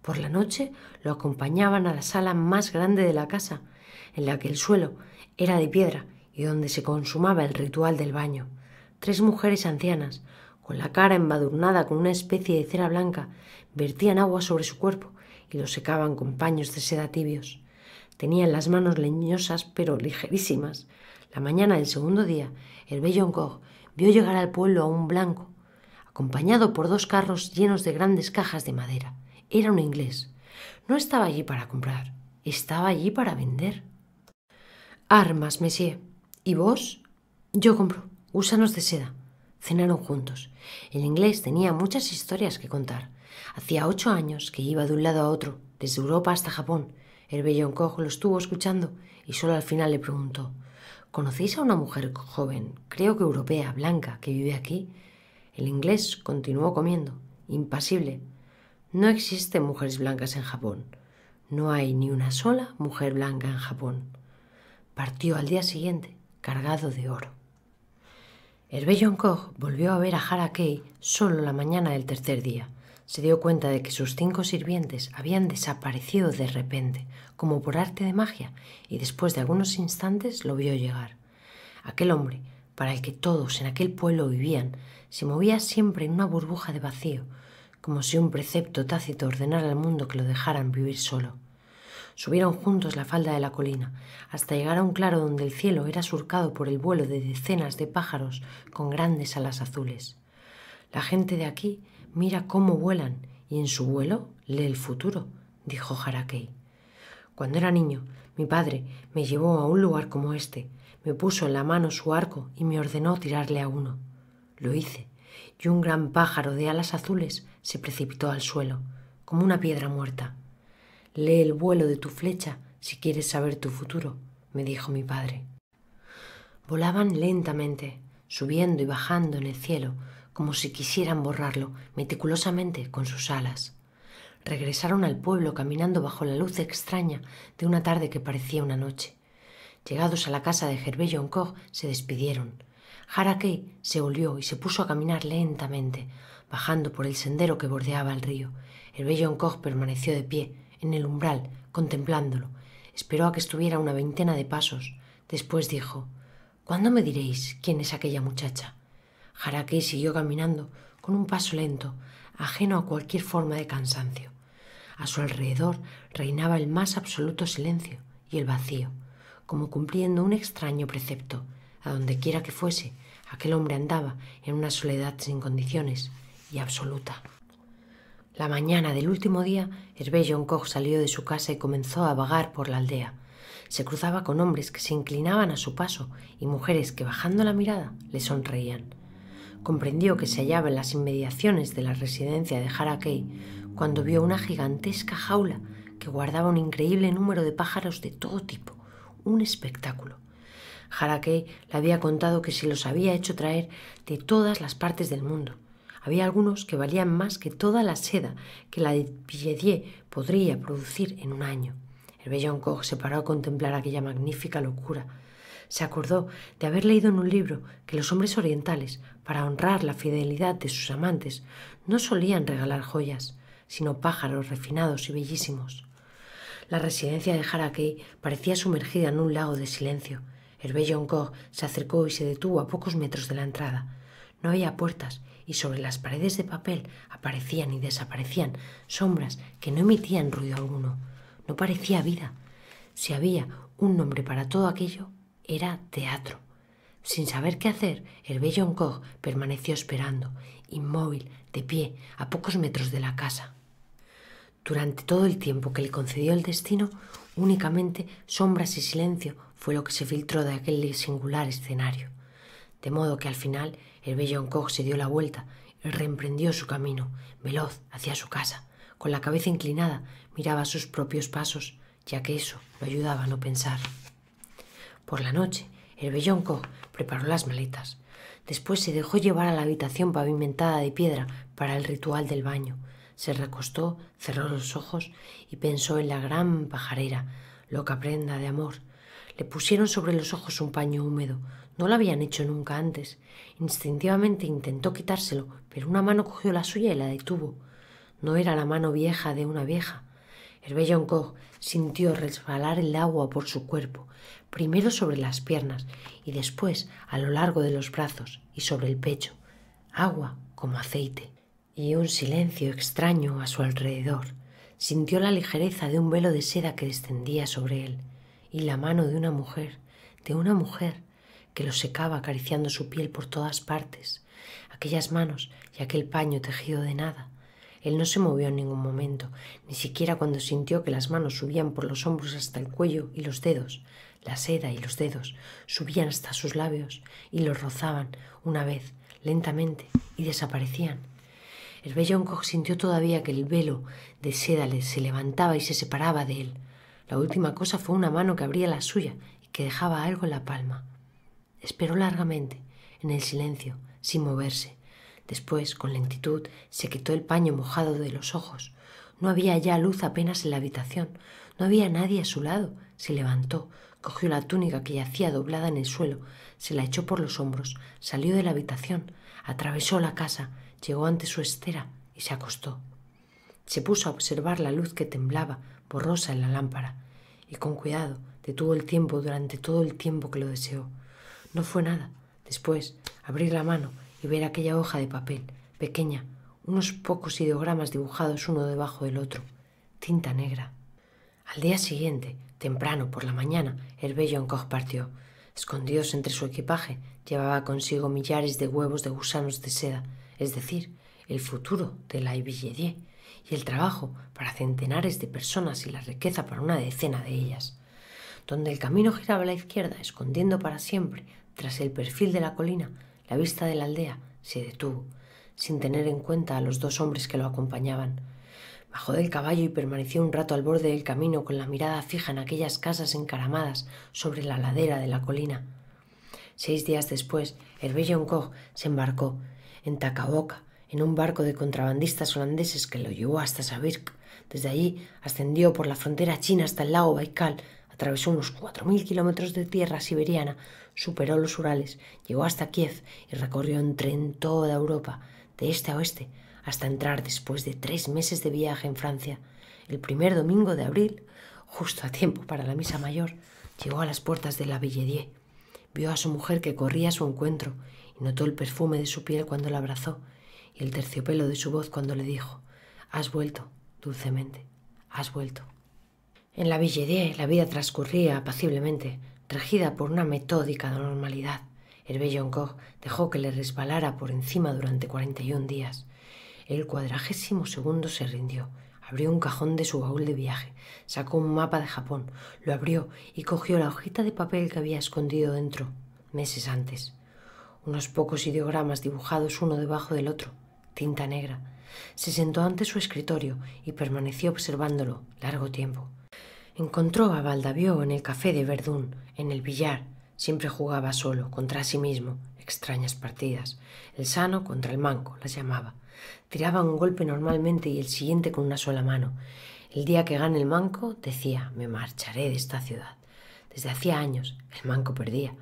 Por la noche lo acompañaban a la sala más grande de la casa, en la que el suelo era de piedra y donde se consumaba el ritual del baño. Tres mujeres ancianas, con la cara embadurnada con una especie de cera blanca, vertían agua sobre su cuerpo y lo secaban con paños de seda tibios. Tenían las manos leñosas pero ligerísimas la mañana del segundo día, el bello vio llegar al pueblo a un blanco, acompañado por dos carros llenos de grandes cajas de madera. Era un inglés. No estaba allí para comprar, estaba allí para vender. Armas, monsieur. ¿Y vos? Yo compro Úsanos de seda. Cenaron juntos. El inglés tenía muchas historias que contar. Hacía ocho años que iba de un lado a otro, desde Europa hasta Japón. El bello lo estuvo escuchando y solo al final le preguntó ¿Conocéis a una mujer joven, creo que europea, blanca, que vive aquí? El inglés continuó comiendo, impasible. No existen mujeres blancas en Japón. No hay ni una sola mujer blanca en Japón. Partió al día siguiente, cargado de oro. Hervé Koch volvió a ver a Harakei solo la mañana del tercer día se dio cuenta de que sus cinco sirvientes habían desaparecido de repente, como por arte de magia, y después de algunos instantes lo vio llegar. Aquel hombre, para el que todos en aquel pueblo vivían, se movía siempre en una burbuja de vacío, como si un precepto tácito ordenara al mundo que lo dejaran vivir solo. Subieron juntos la falda de la colina, hasta llegar a un claro donde el cielo era surcado por el vuelo de decenas de pájaros con grandes alas azules. La gente de aquí Mira cómo vuelan y en su vuelo lee el futuro, dijo Harakei. Cuando era niño, mi padre me llevó a un lugar como este, me puso en la mano su arco y me ordenó tirarle a uno. Lo hice, y un gran pájaro de alas azules se precipitó al suelo, como una piedra muerta. Lee el vuelo de tu flecha si quieres saber tu futuro, me dijo mi padre. Volaban lentamente, subiendo y bajando en el cielo, como si quisieran borrarlo meticulosamente con sus alas. Regresaron al pueblo caminando bajo la luz extraña de una tarde que parecía una noche. Llegados a la casa de Gervais Joncourt, se despidieron. Harakey se olió y se puso a caminar lentamente, bajando por el sendero que bordeaba el río. El bello permaneció de pie, en el umbral, contemplándolo. Esperó a que estuviera una veintena de pasos. Después dijo: ¿Cuándo me diréis quién es aquella muchacha? Jaraqui siguió caminando con un paso lento, ajeno a cualquier forma de cansancio. A su alrededor reinaba el más absoluto silencio y el vacío, como cumpliendo un extraño precepto. A donde quiera que fuese, aquel hombre andaba en una soledad sin condiciones y absoluta. La mañana del último día, Hervé Koch salió de su casa y comenzó a vagar por la aldea. Se cruzaba con hombres que se inclinaban a su paso y mujeres que bajando la mirada le sonreían comprendió que se hallaba en las inmediaciones de la residencia de Harakei cuando vio una gigantesca jaula que guardaba un increíble número de pájaros de todo tipo, un espectáculo. Harakei le había contado que se los había hecho traer de todas las partes del mundo. Había algunos que valían más que toda la seda que la de Piedier podría producir en un año. El bellón Koch se paró a contemplar aquella magnífica locura. Se acordó de haber leído en un libro que los hombres orientales para honrar la fidelidad de sus amantes, no solían regalar joyas, sino pájaros refinados y bellísimos. La residencia de Harakei parecía sumergida en un lago de silencio. bello Kong se acercó y se detuvo a pocos metros de la entrada. No había puertas y sobre las paredes de papel aparecían y desaparecían sombras que no emitían ruido alguno. No parecía vida. Si había un nombre para todo aquello, era teatro. Sin saber qué hacer, el bello permaneció esperando, inmóvil, de pie, a pocos metros de la casa. Durante todo el tiempo que le concedió el destino, únicamente sombras y silencio fue lo que se filtró de aquel singular escenario. De modo que al final el bello se dio la vuelta y reemprendió su camino, veloz, hacia su casa. Con la cabeza inclinada miraba sus propios pasos, ya que eso lo ayudaba a no pensar. Por la noche, el bello preparó las maletas. Después se dejó llevar a la habitación pavimentada de piedra para el ritual del baño. Se recostó, cerró los ojos y pensó en la gran pajarera, loca prenda de amor. Le pusieron sobre los ojos un paño húmedo. No lo habían hecho nunca antes. Instintivamente intentó quitárselo, pero una mano cogió la suya y la detuvo. No era la mano vieja de una vieja, bello sintió resbalar el agua por su cuerpo, primero sobre las piernas y después a lo largo de los brazos y sobre el pecho, agua como aceite, y un silencio extraño a su alrededor. Sintió la ligereza de un velo de seda que descendía sobre él y la mano de una mujer, de una mujer que lo secaba acariciando su piel por todas partes, aquellas manos y aquel paño tejido de nada, él no se movió en ningún momento, ni siquiera cuando sintió que las manos subían por los hombros hasta el cuello y los dedos, la seda y los dedos, subían hasta sus labios y los rozaban una vez, lentamente, y desaparecían. El bello sintió todavía que el velo de seda se levantaba y se separaba de él. La última cosa fue una mano que abría la suya y que dejaba algo en la palma. Esperó largamente, en el silencio, sin moverse. Después, con lentitud, se quitó el paño mojado de los ojos. No había ya luz apenas en la habitación. No había nadie a su lado. Se levantó, cogió la túnica que yacía doblada en el suelo, se la echó por los hombros, salió de la habitación, atravesó la casa, llegó ante su estera y se acostó. Se puso a observar la luz que temblaba borrosa en la lámpara, y con cuidado detuvo el tiempo durante todo el tiempo que lo deseó. No fue nada. Después, abrir la mano y ver aquella hoja de papel, pequeña, unos pocos ideogramas dibujados uno debajo del otro, tinta negra. Al día siguiente, temprano por la mañana, el bello Ancoch partió. Escondidos entre su equipaje, llevaba consigo millares de huevos de gusanos de seda, es decir, el futuro de la Ibilledier y el trabajo para centenares de personas y la riqueza para una decena de ellas. Donde el camino giraba a la izquierda, escondiendo para siempre, tras el perfil de la colina, la vista de la aldea se detuvo, sin tener en cuenta a los dos hombres que lo acompañaban. Bajó del caballo y permaneció un rato al borde del camino con la mirada fija en aquellas casas encaramadas sobre la ladera de la colina. Seis días después, Hervé Koch se embarcó en Tacaboca, en un barco de contrabandistas holandeses que lo llevó hasta Sabirk. Desde allí ascendió por la frontera china hasta el lago Baikal, Atravesó unos 4.000 kilómetros de tierra siberiana, superó los Urales, llegó hasta Kiev y recorrió en tren toda Europa, de este a oeste, hasta entrar después de tres meses de viaje en Francia. El primer domingo de abril, justo a tiempo para la misa mayor, llegó a las puertas de la Villedier. Vio a su mujer que corría a su encuentro y notó el perfume de su piel cuando la abrazó y el terciopelo de su voz cuando le dijo, Has vuelto, dulcemente, has vuelto. En la Villedie la vida transcurría apaciblemente, regida por una metódica normalidad. Hervé Joncourt dejó que le resbalara por encima durante 41 días. El cuadragésimo segundo se rindió. Abrió un cajón de su baúl de viaje, sacó un mapa de Japón, lo abrió y cogió la hojita de papel que había escondido dentro meses antes. Unos pocos ideogramas dibujados uno debajo del otro, tinta negra. Se sentó ante su escritorio y permaneció observándolo largo tiempo. Encontró a Baldavió en el café de Verdún, en el billar. Siempre jugaba solo, contra sí mismo, extrañas partidas. El sano contra el manco, las llamaba. Tiraba un golpe normalmente y el siguiente con una sola mano. El día que gane el manco, decía, me marcharé de esta ciudad. Desde hacía años, el manco perdía.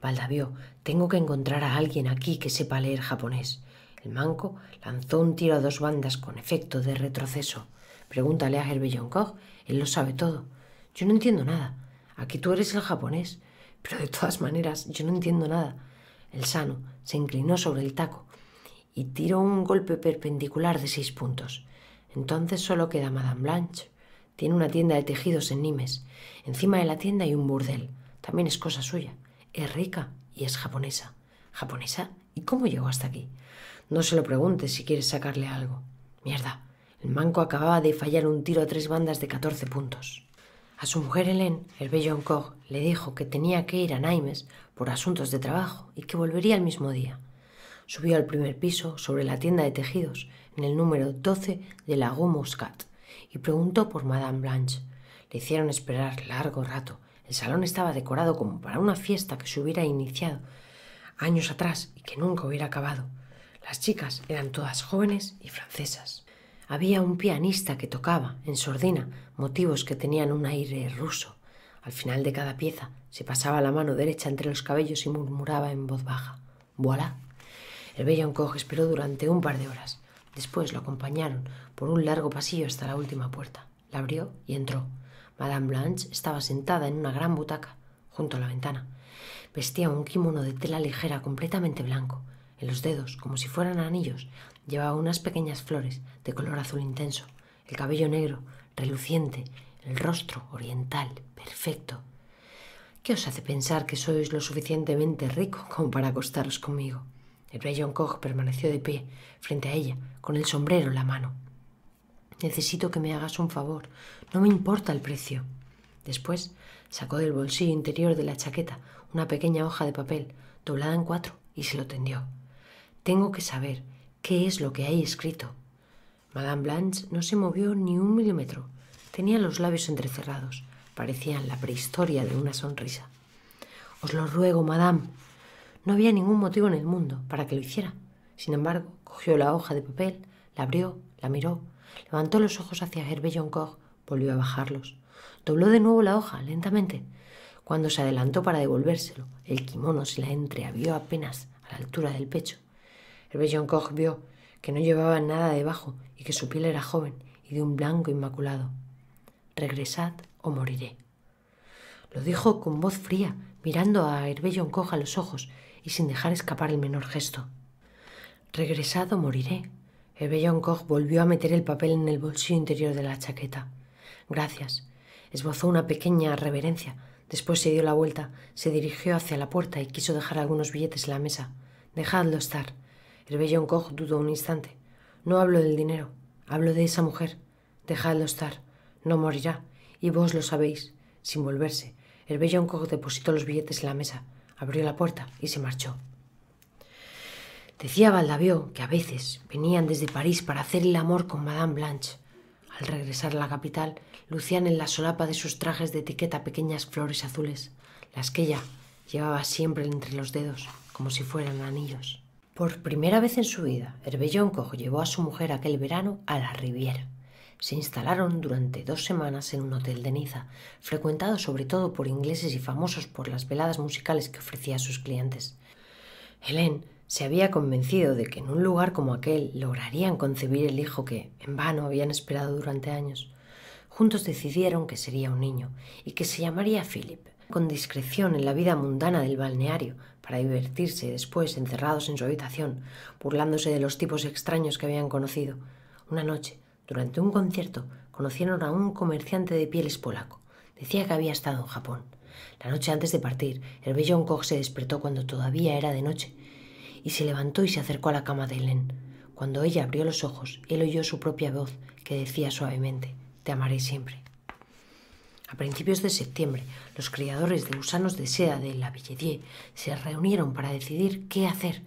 Baldavió, tengo que encontrar a alguien aquí que sepa leer japonés. El manco lanzó un tiro a dos bandas con efecto de retroceso. Pregúntale a Hervé él lo sabe todo. Yo no entiendo nada. Aquí tú eres el japonés. Pero de todas maneras, yo no entiendo nada. El sano se inclinó sobre el taco y tiró un golpe perpendicular de seis puntos. Entonces solo queda Madame Blanche. Tiene una tienda de tejidos en Nimes. Encima de la tienda hay un burdel. También es cosa suya. Es rica y es japonesa. ¿Japonesa? ¿Y cómo llegó hasta aquí? No se lo preguntes si quieres sacarle algo. Mierda. El manco acababa de fallar un tiro a tres bandas de catorce puntos. A su mujer Hélène, el bello Encore, le dijo que tenía que ir a Naimes por asuntos de trabajo y que volvería el mismo día. Subió al primer piso sobre la tienda de tejidos, en el número 12 de la Rue Muscat, y preguntó por Madame Blanche. Le hicieron esperar largo rato. El salón estaba decorado como para una fiesta que se hubiera iniciado años atrás y que nunca hubiera acabado. Las chicas eran todas jóvenes y francesas. Había un pianista que tocaba, en sordina, motivos que tenían un aire ruso. Al final de cada pieza se pasaba la mano derecha entre los cabellos y murmuraba en voz baja. ¡Voilà! El bello esperó durante un par de horas. Después lo acompañaron por un largo pasillo hasta la última puerta. La abrió y entró. Madame Blanche estaba sentada en una gran butaca, junto a la ventana. Vestía un kimono de tela ligera completamente blanco. En los dedos, como si fueran anillos, llevaba unas pequeñas flores de color azul intenso, el cabello negro, reluciente, el rostro oriental, perfecto. ¿Qué os hace pensar que sois lo suficientemente rico como para acostaros conmigo? El John Koch permaneció de pie, frente a ella, con el sombrero en la mano. Necesito que me hagas un favor. No me importa el precio. Después sacó del bolsillo interior de la chaqueta una pequeña hoja de papel, doblada en cuatro, y se lo tendió. Tengo que saber qué es lo que hay escrito. Madame Blanche no se movió ni un milímetro. Tenía los labios entrecerrados. Parecían la prehistoria de una sonrisa. Os lo ruego, madame. No había ningún motivo en el mundo para que lo hiciera. Sin embargo, cogió la hoja de papel, la abrió, la miró, levantó los ojos hacia Hervé Koch, volvió a bajarlos. Dobló de nuevo la hoja, lentamente. Cuando se adelantó para devolvérselo, el kimono se la entreabrió apenas a la altura del pecho. Hervé Koch vio que no llevaba nada debajo y que su piel era joven y de un blanco inmaculado. Regresad o moriré. Lo dijo con voz fría, mirando a Herbellón a los ojos y sin dejar escapar el menor gesto. «Regresad o moriré. Herbellón Koch volvió a meter el papel en el bolsillo interior de la chaqueta. Gracias. Esbozó una pequeña reverencia. Después se dio la vuelta, se dirigió hacia la puerta y quiso dejar algunos billetes en la mesa. Dejadlo estar. Bellón Koch dudó un instante. No hablo del dinero, hablo de esa mujer. Dejadlo estar, no morirá, y vos lo sabéis. Sin volverse, Hervé Koch depositó los billetes en la mesa, abrió la puerta y se marchó. Decía Valdavio que a veces venían desde París para hacer el amor con Madame Blanche. Al regresar a la capital, lucían en la solapa de sus trajes de etiqueta pequeñas flores azules, las que ella llevaba siempre entre los dedos, como si fueran anillos. Por primera vez en su vida, cojo llevó a su mujer aquel verano a la Riviera. Se instalaron durante dos semanas en un hotel de Niza, frecuentado sobre todo por ingleses y famosos por las veladas musicales que ofrecía a sus clientes. Helen se había convencido de que en un lugar como aquel lograrían concebir el hijo que, en vano, habían esperado durante años. Juntos decidieron que sería un niño y que se llamaría Philip con discreción en la vida mundana del balneario para divertirse después encerrados en su habitación, burlándose de los tipos extraños que habían conocido. Una noche, durante un concierto, conocieron a un comerciante de pieles polaco. Decía que había estado en Japón. La noche antes de partir, el bello Koch se despertó cuando todavía era de noche y se levantó y se acercó a la cama de Helen. Cuando ella abrió los ojos, él oyó su propia voz que decía suavemente: Te amaré siempre. A principios de septiembre, los criadores de gusanos de seda de la Villedier se reunieron para decidir qué hacer.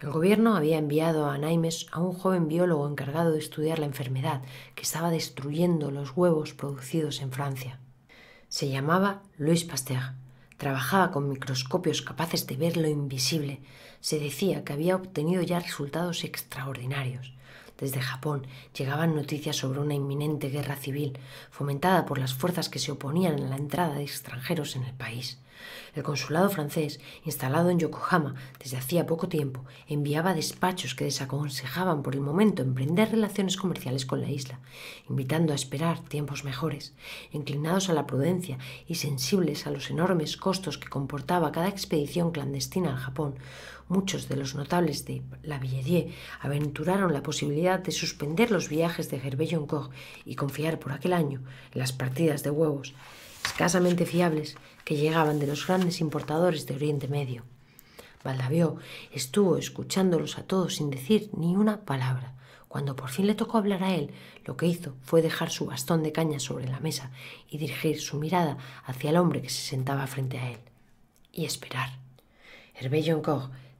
El gobierno había enviado a Naimes a un joven biólogo encargado de estudiar la enfermedad que estaba destruyendo los huevos producidos en Francia. Se llamaba Louis Pasteur. Trabajaba con microscopios capaces de ver lo invisible. Se decía que había obtenido ya resultados extraordinarios desde Japón llegaban noticias sobre una inminente guerra civil, fomentada por las fuerzas que se oponían a la entrada de extranjeros en el país. El consulado francés, instalado en Yokohama desde hacía poco tiempo, enviaba despachos que desaconsejaban por el momento emprender relaciones comerciales con la isla, invitando a esperar tiempos mejores, inclinados a la prudencia y sensibles a los enormes costos que comportaba cada expedición clandestina al Japón. Muchos de los notables de la Villerie aventuraron la posibilidad de suspender los viajes de gervais y confiar por aquel año las partidas de huevos, escasamente fiables, que llegaban de los grandes importadores de Oriente Medio. Valdavio estuvo escuchándolos a todos sin decir ni una palabra. Cuando por fin le tocó hablar a él, lo que hizo fue dejar su bastón de caña sobre la mesa y dirigir su mirada hacia el hombre que se sentaba frente a él. Y esperar. Hervé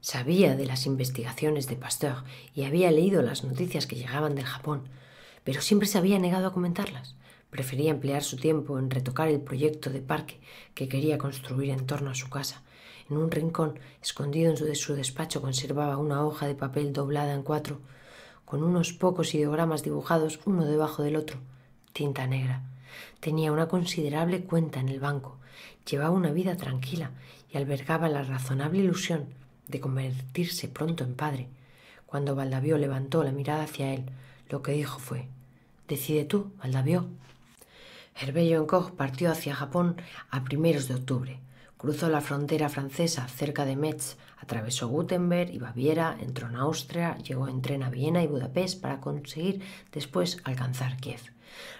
Sabía de las investigaciones de Pasteur y había leído las noticias que llegaban del Japón, pero siempre se había negado a comentarlas. Prefería emplear su tiempo en retocar el proyecto de parque que quería construir en torno a su casa. En un rincón, escondido en su, de su despacho, conservaba una hoja de papel doblada en cuatro, con unos pocos ideogramas dibujados uno debajo del otro, tinta negra. Tenía una considerable cuenta en el banco, llevaba una vida tranquila y albergaba la razonable ilusión de convertirse pronto en padre. Cuando Valdavio levantó la mirada hacia él, lo que dijo fue Decide tú, Valdavio. Hervé Koch partió hacia Japón a primeros de octubre. Cruzó la frontera francesa cerca de Metz, atravesó Gutenberg y Baviera, entró en Austria, llegó en tren a Viena y Budapest para conseguir después alcanzar Kiev.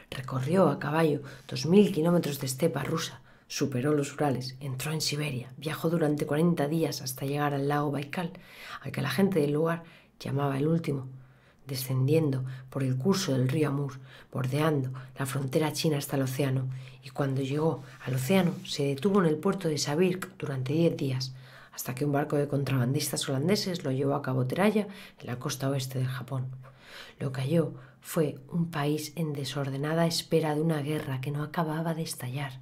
Recorrió a caballo 2.000 kilómetros de estepa rusa, Superó los Urales, entró en Siberia, viajó durante 40 días hasta llegar al lago Baikal, al que la gente del lugar llamaba el último, descendiendo por el curso del río Amur, bordeando la frontera china hasta el océano, y cuando llegó al océano se detuvo en el puerto de Sabirk durante 10 días, hasta que un barco de contrabandistas holandeses lo llevó a Cabo en la costa oeste del Japón. Lo que halló fue un país en desordenada espera de una guerra que no acababa de estallar.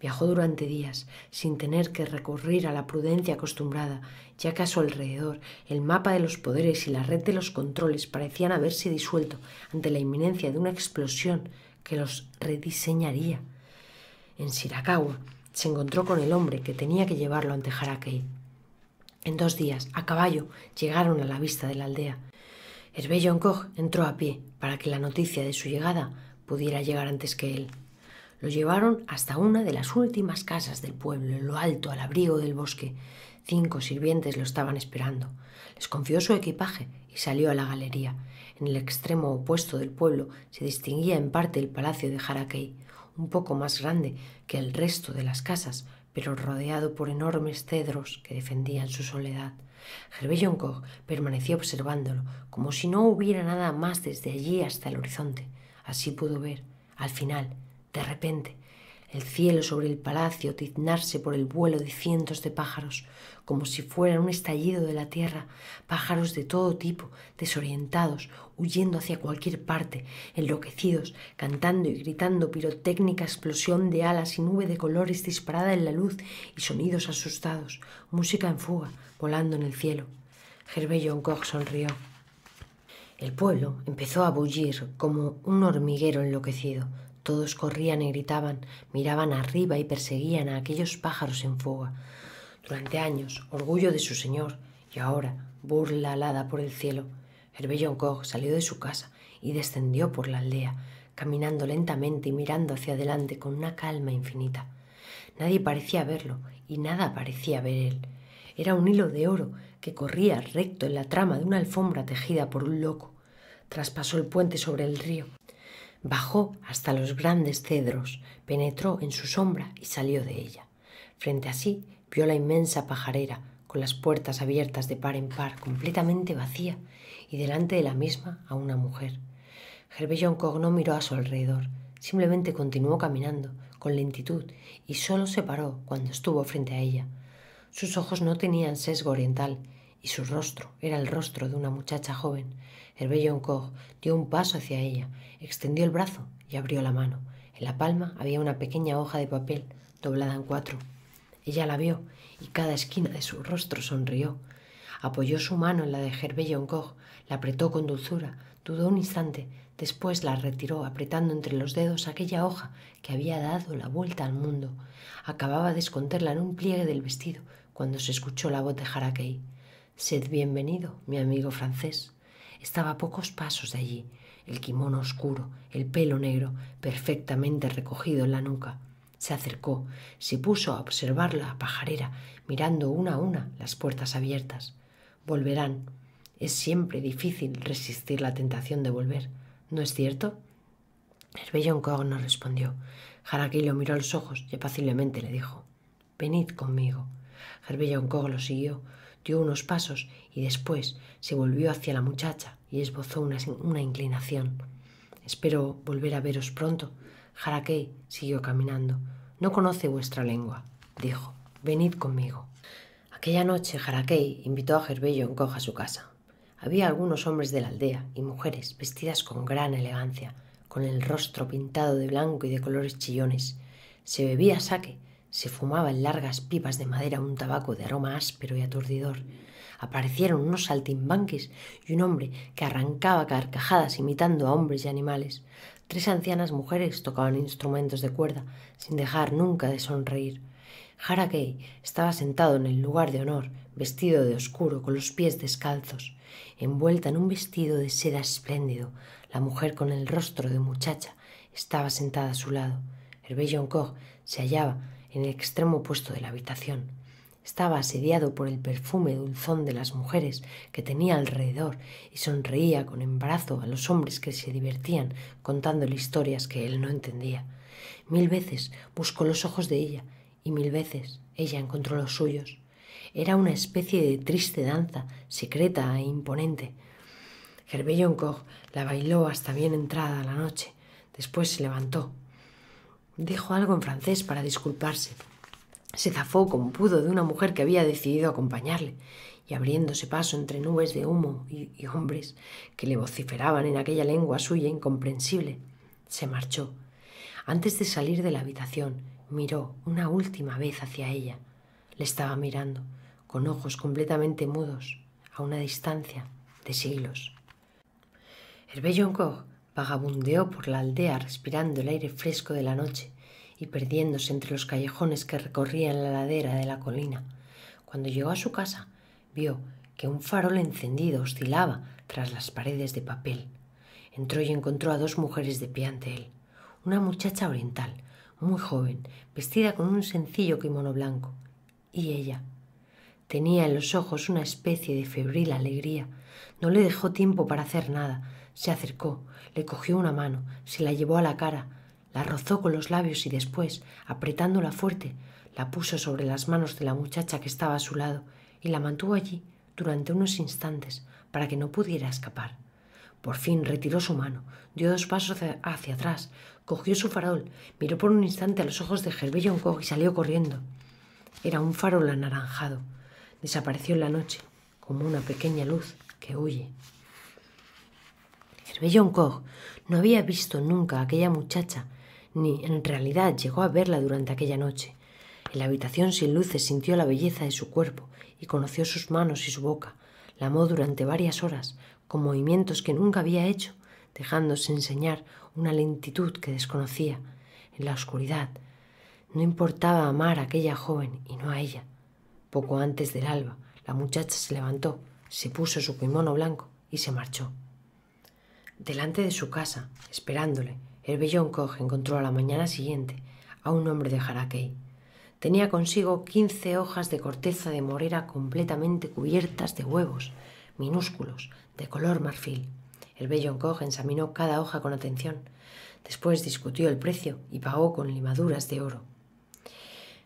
Viajó durante días, sin tener que recurrir a la prudencia acostumbrada, ya que a su alrededor el mapa de los poderes y la red de los controles parecían haberse disuelto ante la inminencia de una explosión que los rediseñaría. En Sirakawa se encontró con el hombre que tenía que llevarlo ante Harakei. En dos días, a caballo, llegaron a la vista de la aldea. Hervé Koch entró a pie para que la noticia de su llegada pudiera llegar antes que él. Lo llevaron hasta una de las últimas casas del pueblo, en lo alto, al abrigo del bosque. Cinco sirvientes lo estaban esperando. Les confió su equipaje y salió a la galería. En el extremo opuesto del pueblo se distinguía en parte el palacio de Harakei, un poco más grande que el resto de las casas, pero rodeado por enormes cedros que defendían su soledad. John permaneció observándolo, como si no hubiera nada más desde allí hasta el horizonte. Así pudo ver, al final, de repente, el cielo sobre el palacio tiznarse por el vuelo de cientos de pájaros, como si fuera un estallido de la tierra, pájaros de todo tipo, desorientados, huyendo hacia cualquier parte, enloquecidos, cantando y gritando pirotécnica explosión de alas y nube de colores disparada en la luz y sonidos asustados, música en fuga, volando en el cielo. Gervais Koch sonrió. El pueblo empezó a bullir como un hormiguero enloquecido, todos corrían y gritaban, miraban arriba y perseguían a aquellos pájaros en fuga. Durante años, orgullo de su señor, y ahora, burla alada por el cielo. bello Gog salió de su casa y descendió por la aldea, caminando lentamente y mirando hacia adelante con una calma infinita. Nadie parecía verlo y nada parecía ver él. Era un hilo de oro que corría recto en la trama de una alfombra tejida por un loco. Traspasó el puente sobre el río, Bajó hasta los grandes cedros, penetró en su sombra y salió de ella. Frente a sí vio la inmensa pajarera, con las puertas abiertas de par en par, completamente vacía, y delante de la misma a una mujer. Gerbellón no miró a su alrededor, simplemente continuó caminando, con lentitud, y solo se paró cuando estuvo frente a ella. Sus ojos no tenían sesgo oriental, y su rostro era el rostro de una muchacha joven, Hervé Yoncourt dio un paso hacia ella, extendió el brazo y abrió la mano. En la palma había una pequeña hoja de papel doblada en cuatro. Ella la vio y cada esquina de su rostro sonrió. Apoyó su mano en la de Hervé Yoncourt, la apretó con dulzura, dudó un instante, después la retiró apretando entre los dedos aquella hoja que había dado la vuelta al mundo. Acababa de esconderla en un pliegue del vestido cuando se escuchó la voz de Harakei. Sed bienvenido, mi amigo francés. Estaba a pocos pasos de allí, el kimono oscuro, el pelo negro, perfectamente recogido en la nuca. Se acercó, se puso a observar la pajarera, mirando una a una las puertas abiertas. Volverán. Es siempre difícil resistir la tentación de volver, ¿no es cierto? El bello no respondió. Jaraquí lo miró a los ojos y apaciblemente le dijo: Venid conmigo. Herbella Oncog lo siguió, dio unos pasos y después se volvió hacia la muchacha y esbozó una, una inclinación. Espero volver a veros pronto. Jaraquey siguió caminando. No conoce vuestra lengua, dijo. Venid conmigo. Aquella noche Jaraquey invitó a Gerbello en coja a su casa. Había algunos hombres de la aldea y mujeres vestidas con gran elegancia, con el rostro pintado de blanco y de colores chillones. Se bebía saque se fumaba en largas pipas de madera un tabaco de aroma áspero y aturdidor. Aparecieron unos saltimbanques y un hombre que arrancaba carcajadas imitando a hombres y animales. Tres ancianas mujeres tocaban instrumentos de cuerda, sin dejar nunca de sonreír. Harakey estaba sentado en el lugar de honor, vestido de oscuro, con los pies descalzos, envuelta en un vestido de seda espléndido. La mujer con el rostro de muchacha estaba sentada a su lado. El Koch se hallaba en el extremo opuesto de la habitación. Estaba asediado por el perfume dulzón de las mujeres que tenía alrededor y sonreía con embarazo a los hombres que se divertían contándole historias que él no entendía. Mil veces buscó los ojos de ella y mil veces ella encontró los suyos. Era una especie de triste danza, secreta e imponente. Gervé Koch la bailó hasta bien entrada la noche. Después se levantó, Dijo algo en francés para disculparse. Se zafó como pudo de una mujer que había decidido acompañarle, y abriéndose paso entre nubes de humo y, hombres que le vociferaban en aquella lengua suya incomprensible, se marchó. Antes de salir de la habitación, miró una última vez hacia ella. Le estaba mirando, con ojos completamente mudos, a una distancia de siglos. Hervé Joncourt vagabundeó por la aldea respirando el aire fresco de la noche y perdiéndose entre los callejones que recorrían la ladera de la colina. Cuando llegó a su casa, vio que un farol encendido oscilaba tras las paredes de papel. Entró y encontró a dos mujeres de pie ante él. Una muchacha oriental, muy joven, vestida con un sencillo kimono blanco, y ella. Tenía en los ojos una especie de febril alegría. No le dejó tiempo para hacer nada. Se acercó, le cogió una mano, se la llevó a la cara, la rozó con los labios y después, apretándola fuerte, la puso sobre las manos de la muchacha que estaba a su lado y la mantuvo allí durante unos instantes para que no pudiera escapar. Por fin retiró su mano, dio dos pasos hacia atrás, cogió su farol, miró por un instante a los ojos de Gervillon Cog y salió corriendo. Era un farol anaranjado. Desapareció en la noche, como una pequeña luz que huye. Bellancourt no había visto nunca a aquella muchacha, ni en realidad llegó a verla durante aquella noche. En la habitación sin luces sintió la belleza de su cuerpo y conoció sus manos y su boca. La amó durante varias horas, con movimientos que nunca había hecho, dejándose enseñar una lentitud que desconocía. En la oscuridad, no importaba amar a aquella joven y no a ella. Poco antes del alba, la muchacha se levantó, se puso su kimono blanco y se marchó delante de su casa, esperándole. El vellón Koch encontró a la mañana siguiente a un hombre de Harakei. Tenía consigo quince hojas de corteza de morera completamente cubiertas de huevos, minúsculos, de color marfil. El Bellon Koch examinó cada hoja con atención. Después discutió el precio y pagó con limaduras de oro.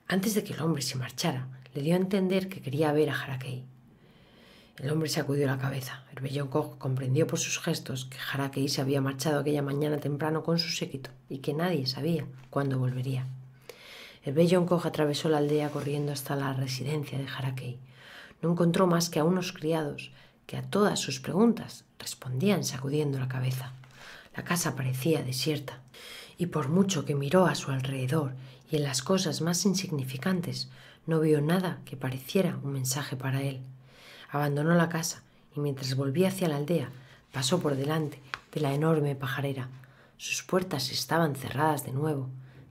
Antes de que el hombre se marchara, le dio a entender que quería ver a Harakei. El hombre sacudió la cabeza. El bello Koch comprendió por sus gestos que Harakei se había marchado aquella mañana temprano con su séquito y que nadie sabía cuándo volvería. El bello Koch atravesó la aldea corriendo hasta la residencia de Harakei. No encontró más que a unos criados que a todas sus preguntas respondían sacudiendo la cabeza. La casa parecía desierta, y por mucho que miró a su alrededor y en las cosas más insignificantes, no vio nada que pareciera un mensaje para él abandonó la casa y mientras volvía hacia la aldea pasó por delante de la enorme pajarera. Sus puertas estaban cerradas de nuevo.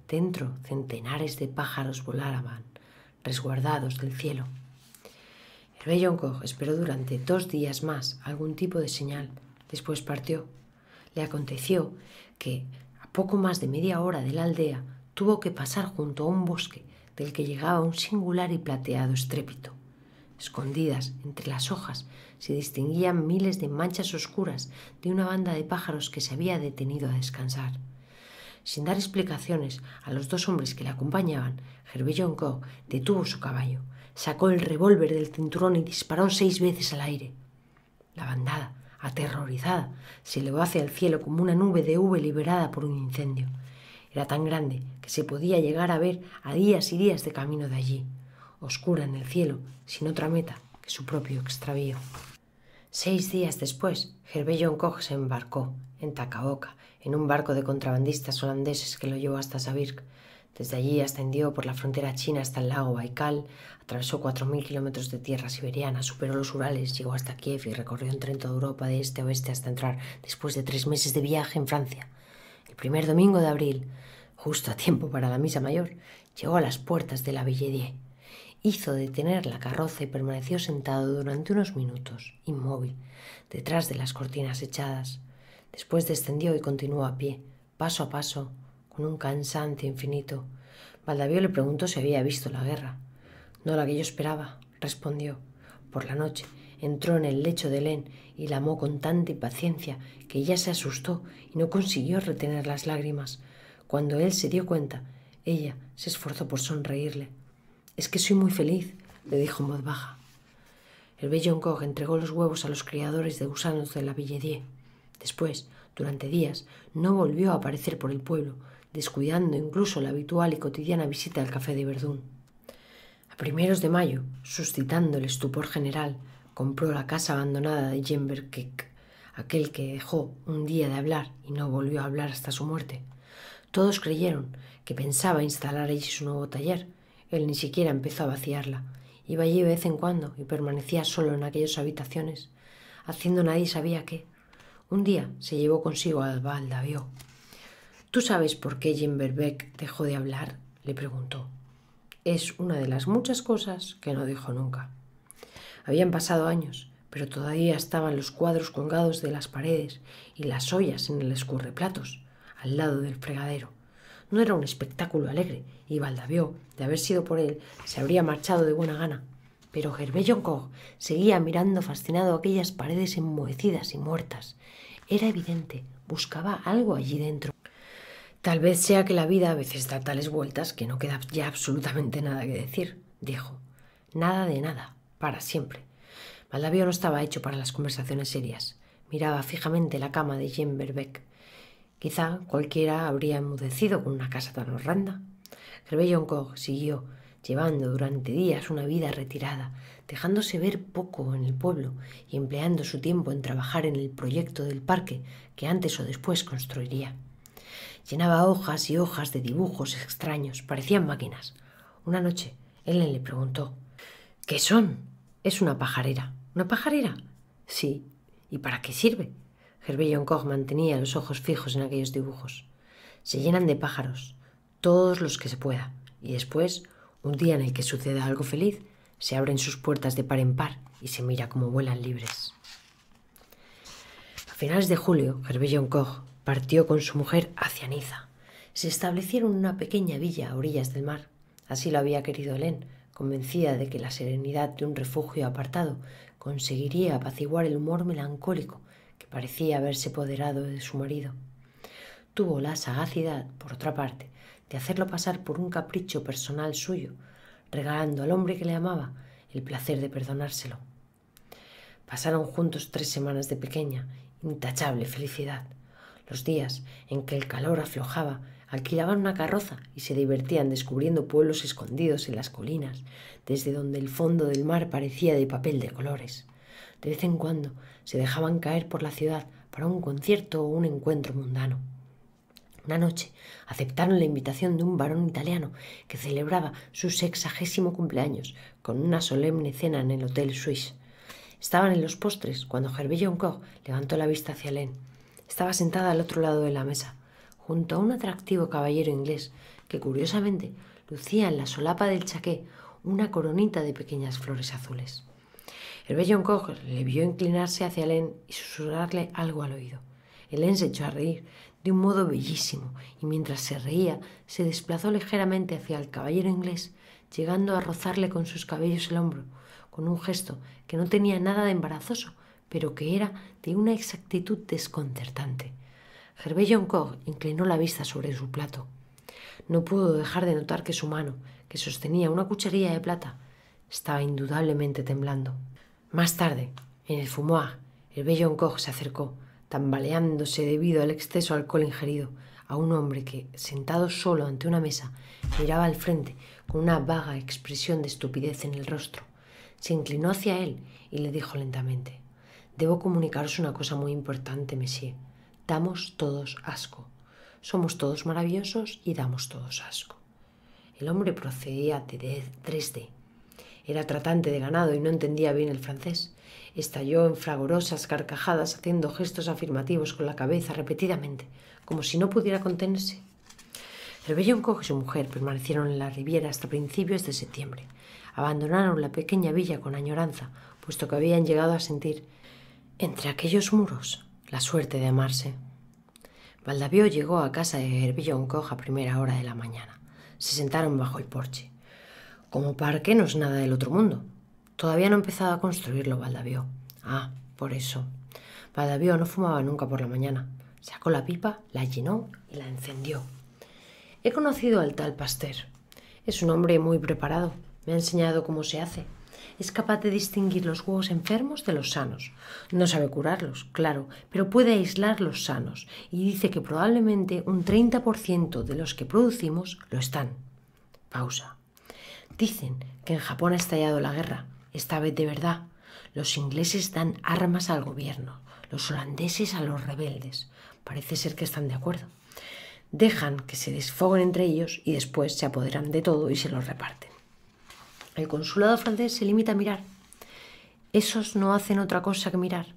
Dentro centenares de pájaros volaban, resguardados del cielo. El Koch esperó durante dos días más algún tipo de señal. Después partió. Le aconteció que, a poco más de media hora de la aldea, tuvo que pasar junto a un bosque del que llegaba un singular y plateado estrépito. Escondidas entre las hojas se distinguían miles de manchas oscuras de una banda de pájaros que se había detenido a descansar. Sin dar explicaciones a los dos hombres que le acompañaban, Gervillon detuvo su caballo, sacó el revólver del cinturón y disparó seis veces al aire. La bandada, aterrorizada, se elevó hacia el cielo como una nube de uve liberada por un incendio. Era tan grande que se podía llegar a ver a días y días de camino de allí oscura en el cielo, sin otra meta que su propio extravío. Seis días después, John Koch se embarcó en Takaoka, en un barco de contrabandistas holandeses que lo llevó hasta Sabirk. Desde allí ascendió por la frontera china hasta el lago Baikal, atravesó 4.000 kilómetros de tierra siberiana, superó los Urales, llegó hasta Kiev y recorrió un tren toda Europa de este a oeste hasta entrar, después de tres meses de viaje, en Francia. El primer domingo de abril, justo a tiempo para la misa mayor, llegó a las puertas de la Villedier hizo detener la carroza y permaneció sentado durante unos minutos, inmóvil, detrás de las cortinas echadas. Después descendió y continuó a pie, paso a paso, con un cansancio infinito. Valdavío le preguntó si había visto la guerra. No la que yo esperaba, respondió. Por la noche entró en el lecho de Elén y la amó con tanta impaciencia que ella se asustó y no consiguió retener las lágrimas. Cuando él se dio cuenta, ella se esforzó por sonreírle, es que soy muy feliz, le dijo en voz baja. El bello Kog entregó los huevos a los criadores de gusanos de la Villedie. Después, durante días, no volvió a aparecer por el pueblo, descuidando incluso la habitual y cotidiana visita al café de Verdún. A primeros de mayo, suscitando el estupor general, compró la casa abandonada de Jemberkek, aquel que dejó un día de hablar y no volvió a hablar hasta su muerte. Todos creyeron que pensaba instalar allí su nuevo taller, él ni siquiera empezó a vaciarla. Iba allí de vez en cuando y permanecía solo en aquellas habitaciones, haciendo nadie sabía qué. Un día se llevó consigo al vio ¿Tú sabes por qué Jim Berbeck dejó de hablar? le preguntó. Es una de las muchas cosas que no dijo nunca. Habían pasado años, pero todavía estaban los cuadros colgados de las paredes y las ollas en el escurreplatos, al lado del fregadero. No era un espectáculo alegre, y Valdavio, de haber sido por él, se habría marchado de buena gana. Pero Gervé seguía mirando fascinado aquellas paredes enmohecidas y muertas. Era evidente, buscaba algo allí dentro. Tal vez sea que la vida a veces da tales vueltas que no queda ya absolutamente nada que decir, dijo. Nada de nada, para siempre. Valdavio no estaba hecho para las conversaciones serias. Miraba fijamente la cama de Jean Berbeck Quizá cualquiera habría enmudecido con una casa tan horrenda. koch siguió llevando durante días una vida retirada, dejándose ver poco en el pueblo y empleando su tiempo en trabajar en el proyecto del parque que antes o después construiría. Llenaba hojas y hojas de dibujos extraños, parecían máquinas. Una noche, Ellen le preguntó ¿Qué son? Es una pajarera. ¿Una pajarera? Sí. ¿Y para qué sirve? Gerbillon Koch mantenía los ojos fijos en aquellos dibujos. Se llenan de pájaros, todos los que se pueda, y después, un día en el que suceda algo feliz, se abren sus puertas de par en par y se mira cómo vuelan libres. A finales de julio, Gerbillon Koch partió con su mujer hacia Niza. Se establecieron en una pequeña villa a orillas del mar. Así lo había querido Len, convencida de que la serenidad de un refugio apartado conseguiría apaciguar el humor melancólico que parecía haberse apoderado de su marido. Tuvo la sagacidad, por otra parte, de hacerlo pasar por un capricho personal suyo, regalando al hombre que le amaba el placer de perdonárselo. Pasaron juntos tres semanas de pequeña, intachable felicidad. Los días en que el calor aflojaba, alquilaban una carroza y se divertían descubriendo pueblos escondidos en las colinas, desde donde el fondo del mar parecía de papel de colores. De vez en cuando se dejaban caer por la ciudad para un concierto o un encuentro mundano. Una noche aceptaron la invitación de un varón italiano que celebraba su sexagésimo cumpleaños con una solemne cena en el Hotel Suisse. Estaban en los postres cuando un Joncourt levantó la vista hacia Len. Estaba sentada al otro lado de la mesa, junto a un atractivo caballero inglés que curiosamente lucía en la solapa del chaqué una coronita de pequeñas flores azules. El John le vio inclinarse hacia Len y susurrarle algo al oído. Len se echó a reír, de un modo bellísimo, y mientras se reía, se desplazó ligeramente hacia el caballero inglés, llegando a rozarle con sus cabellos el hombro, con un gesto que no tenía nada de embarazoso, pero que era de una exactitud desconcertante. Gervais Joncourt inclinó la vista sobre su plato. No pudo dejar de notar que su mano, que sostenía una cucharilla de plata, estaba indudablemente temblando. Más tarde, en el fumoir, el bello Encore se acercó, tambaleándose debido al exceso de alcohol ingerido, a un hombre que, sentado solo ante una mesa, miraba al frente con una vaga expresión de estupidez en el rostro. Se inclinó hacia él y le dijo lentamente: Debo comunicaros una cosa muy importante, monsieur. Damos todos asco. Somos todos maravillosos y damos todos asco. El hombre procedía de Dresde, era tratante de ganado y no entendía bien el francés. Estalló en fragorosas carcajadas haciendo gestos afirmativos con la cabeza repetidamente, como si no pudiera contenerse. Herbillonco y su mujer permanecieron en la Riviera hasta principios de septiembre. Abandonaron la pequeña villa con añoranza, puesto que habían llegado a sentir entre aquellos muros la suerte de amarse. Valdavio llegó a casa de Herbillonco a primera hora de la mañana. Se sentaron bajo el porche. Como parque no es nada del otro mundo. Todavía no ha empezado a construirlo, Valdavío. Ah, por eso. Valdavío no fumaba nunca por la mañana. Sacó la pipa, la llenó y la encendió. He conocido al tal Pasteur. Es un hombre muy preparado. Me ha enseñado cómo se hace. Es capaz de distinguir los huevos enfermos de los sanos. No sabe curarlos, claro, pero puede aislar los sanos y dice que probablemente un 30% de los que producimos lo están. Pausa. Dicen que en Japón ha estallado la guerra, esta vez de verdad. Los ingleses dan armas al gobierno, los holandeses a los rebeldes. Parece ser que están de acuerdo. Dejan que se desfoguen entre ellos y después se apoderan de todo y se los reparten. El consulado francés se limita a mirar. Esos no hacen otra cosa que mirar.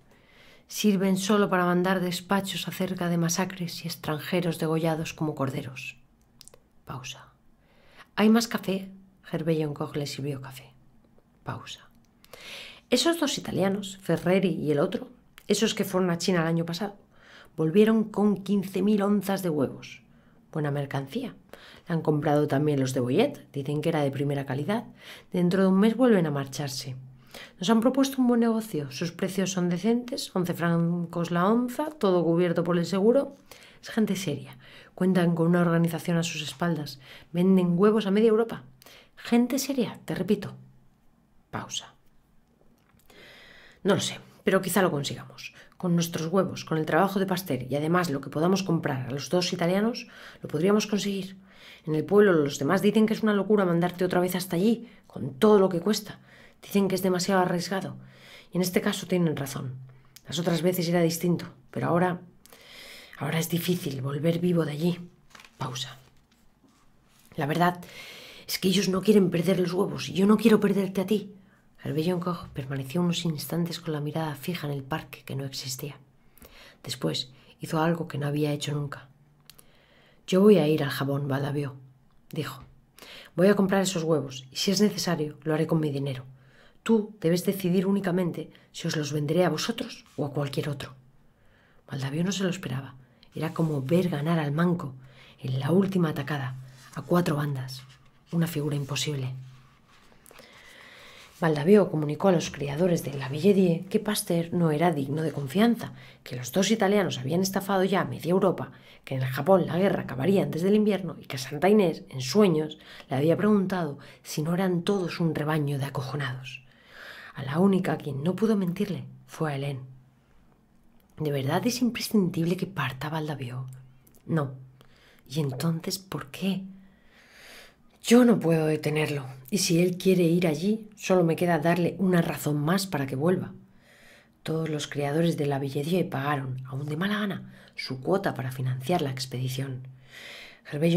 Sirven solo para mandar despachos acerca de masacres y extranjeros degollados como corderos. Pausa. ¿Hay más café? y Coch le sirvió café. Pausa. Esos dos italianos, Ferreri y el otro, esos que fueron a China el año pasado, volvieron con 15.000 onzas de huevos. Buena mercancía. La han comprado también los de Boyet, dicen que era de primera calidad. Dentro de un mes vuelven a marcharse. Nos han propuesto un buen negocio. Sus precios son decentes, 11 francos la onza, todo cubierto por el seguro. Es gente seria. Cuentan con una organización a sus espaldas. Venden huevos a media Europa. Gente seria, te repito. Pausa. No lo sé, pero quizá lo consigamos. Con nuestros huevos, con el trabajo de pastel y además lo que podamos comprar a los dos italianos, lo podríamos conseguir. En el pueblo los demás dicen que es una locura mandarte otra vez hasta allí, con todo lo que cuesta. Dicen que es demasiado arriesgado. Y en este caso tienen razón. Las otras veces era distinto, pero ahora... Ahora es difícil volver vivo de allí. Pausa. La verdad es que ellos no quieren perder los huevos y yo no quiero perderte a ti. bello Cojo permaneció unos instantes con la mirada fija en el parque que no existía. Después hizo algo que no había hecho nunca. Yo voy a ir al jabón, Badavio, dijo. Voy a comprar esos huevos y si es necesario lo haré con mi dinero. Tú debes decidir únicamente si os los venderé a vosotros o a cualquier otro. Valdavio no se lo esperaba. Era como ver ganar al manco en la última atacada, a cuatro bandas una figura imposible. Valdavío comunicó a los criadores de la Villedie que Pasteur no era digno de confianza, que los dos italianos habían estafado ya a media Europa, que en el Japón la guerra acabaría antes del invierno y que Santa Inés, en sueños, le había preguntado si no eran todos un rebaño de acojonados. A la única a quien no pudo mentirle fue a Hélène. ¿De verdad es imprescindible que parta Valdavío? No. ¿Y entonces por qué? Yo no puedo detenerlo, y si él quiere ir allí, solo me queda darle una razón más para que vuelva. Todos los criadores de la y pagaron, aún de mala gana, su cuota para financiar la expedición. Gervais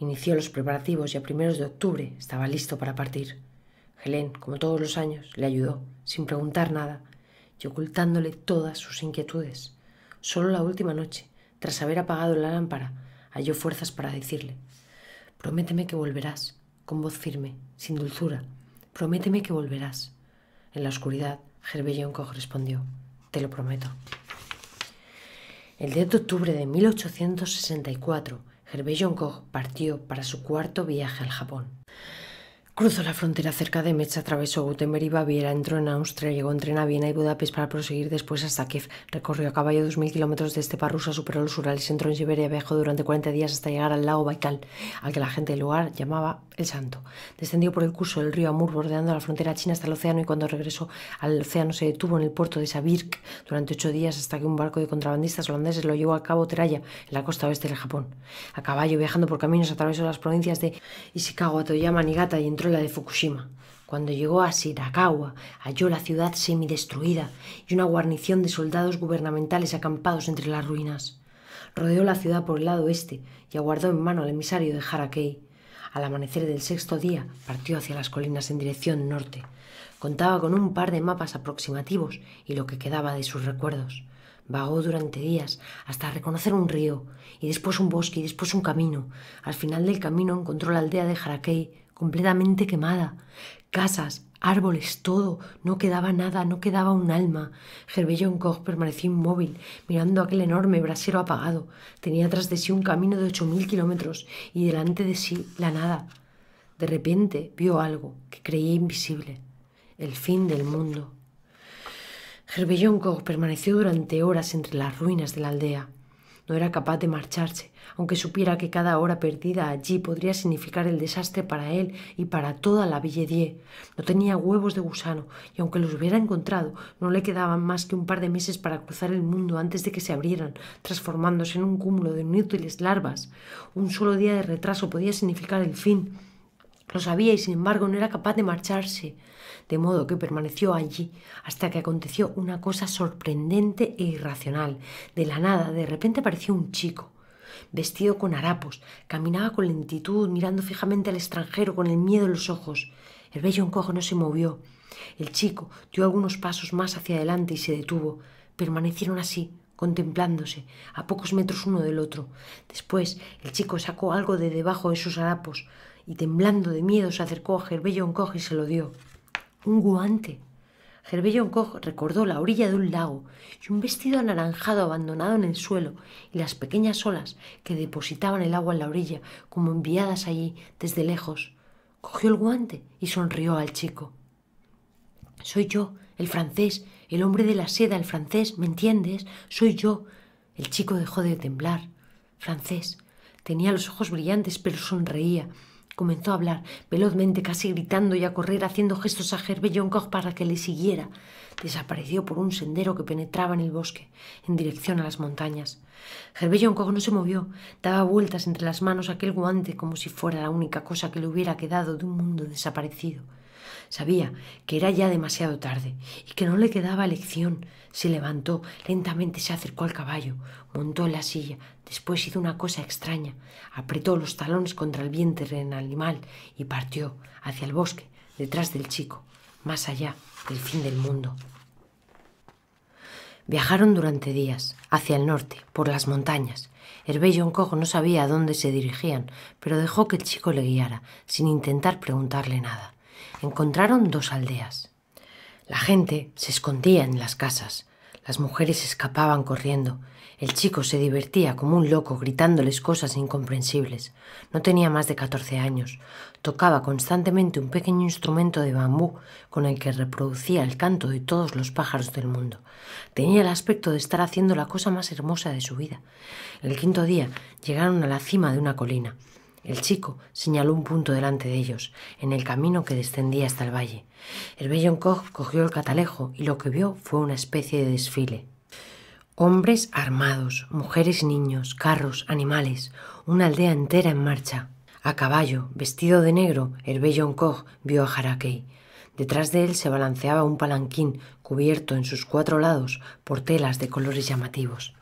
inició los preparativos y a primeros de octubre estaba listo para partir. Helen, como todos los años, le ayudó, sin preguntar nada y ocultándole todas sus inquietudes. Solo la última noche, tras haber apagado la lámpara, halló fuerzas para decirle Prométeme que volverás, con voz firme, sin dulzura. Prométeme que volverás. En la oscuridad, koch respondió, te lo prometo. El 10 de octubre de 1864, Gervais Koch partió para su cuarto viaje al Japón. Cruzó la frontera cerca de Metz, atravesó Gutenberg y Baviera, entró en Austria, llegó en tren a Viena y Budapest para proseguir después hasta Kiev. Recorrió a caballo 2.000 kilómetros de estepa rusa, superó los Urales, entró en Siberia viajó durante 40 días hasta llegar al lago Baikal, al que la gente del lugar llamaba el Santo. Descendió por el curso del río Amur, bordeando la frontera china hasta el océano y cuando regresó al océano se detuvo en el puerto de Sabirk durante 8 días hasta que un barco de contrabandistas holandeses lo llevó a cabo Teraya, en la costa oeste de Japón. A caballo, viajando por caminos, atravesó las provincias de Ishikawa, Toyama, Niigata y entró la de Fukushima. Cuando llegó a Shirakawa, halló la ciudad semidestruida y una guarnición de soldados gubernamentales acampados entre las ruinas. Rodeó la ciudad por el lado este y aguardó en mano al emisario de Harakei. Al amanecer del sexto día, partió hacia las colinas en dirección norte. Contaba con un par de mapas aproximativos y lo que quedaba de sus recuerdos. Vagó durante días hasta reconocer un río, y después un bosque, y después un camino. Al final del camino encontró la aldea de Harakei, completamente quemada. Casas, árboles, todo. No quedaba nada, no quedaba un alma. Gervellón Koch permaneció inmóvil, mirando aquel enorme brasero apagado. Tenía tras de sí un camino de ocho mil kilómetros y delante de sí la nada. De repente vio algo que creía invisible. El fin del mundo. gervellón Koch permaneció durante horas entre las ruinas de la aldea. No era capaz de marcharse, aunque supiera que cada hora perdida allí podría significar el desastre para él y para toda la d'ieu No tenía huevos de gusano, y aunque los hubiera encontrado, no le quedaban más que un par de meses para cruzar el mundo antes de que se abrieran, transformándose en un cúmulo de inútiles larvas. Un solo día de retraso podía significar el fin. Lo sabía y sin embargo no era capaz de marcharse, de modo que permaneció allí hasta que aconteció una cosa sorprendente e irracional. De la nada, de repente apareció un chico vestido con harapos, caminaba con lentitud, mirando fijamente al extranjero con el miedo en los ojos. El bello encojo no se movió. El chico dio algunos pasos más hacia adelante y se detuvo. Permanecieron así, contemplándose, a pocos metros uno del otro. Después el chico sacó algo de debajo de sus harapos y temblando de miedo se acercó a Gerbello encojo y se lo dio. Un guante, Gervellon Koch recordó la orilla de un lago y un vestido anaranjado abandonado en el suelo y las pequeñas olas que depositaban el agua en la orilla como enviadas allí desde lejos. Cogió el guante y sonrió al chico. Soy yo, el francés, el hombre de la seda, el francés, ¿me entiendes? Soy yo. El chico dejó de temblar. Francés. Tenía los ojos brillantes, pero sonreía Comenzó a hablar, velozmente, casi gritando y a correr, haciendo gestos a Gervé para que le siguiera. Desapareció por un sendero que penetraba en el bosque, en dirección a las montañas. Hervé no se movió, daba vueltas entre las manos aquel guante como si fuera la única cosa que le hubiera quedado de un mundo desaparecido. Sabía que era ya demasiado tarde y que no le quedaba lección. Se levantó, lentamente se acercó al caballo, montó en la silla, después hizo una cosa extraña, apretó los talones contra el vientre del animal y partió hacia el bosque, detrás del chico, más allá del fin del mundo. Viajaron durante días, hacia el norte, por las montañas. bello encojo no sabía a dónde se dirigían, pero dejó que el chico le guiara, sin intentar preguntarle nada encontraron dos aldeas. La gente se escondía en las casas, las mujeres escapaban corriendo, el chico se divertía como un loco gritándoles cosas incomprensibles. No tenía más de catorce años. Tocaba constantemente un pequeño instrumento de bambú con el que reproducía el canto de todos los pájaros del mundo. Tenía el aspecto de estar haciendo la cosa más hermosa de su vida. El quinto día llegaron a la cima de una colina. El chico señaló un punto delante de ellos, en el camino que descendía hasta el valle. El Koch cogió el catalejo y lo que vio fue una especie de desfile. Hombres armados, mujeres y niños, carros, animales, una aldea entera en marcha. A caballo, vestido de negro, el Koch vio a Harakei. Detrás de él se balanceaba un palanquín cubierto en sus cuatro lados por telas de colores llamativos.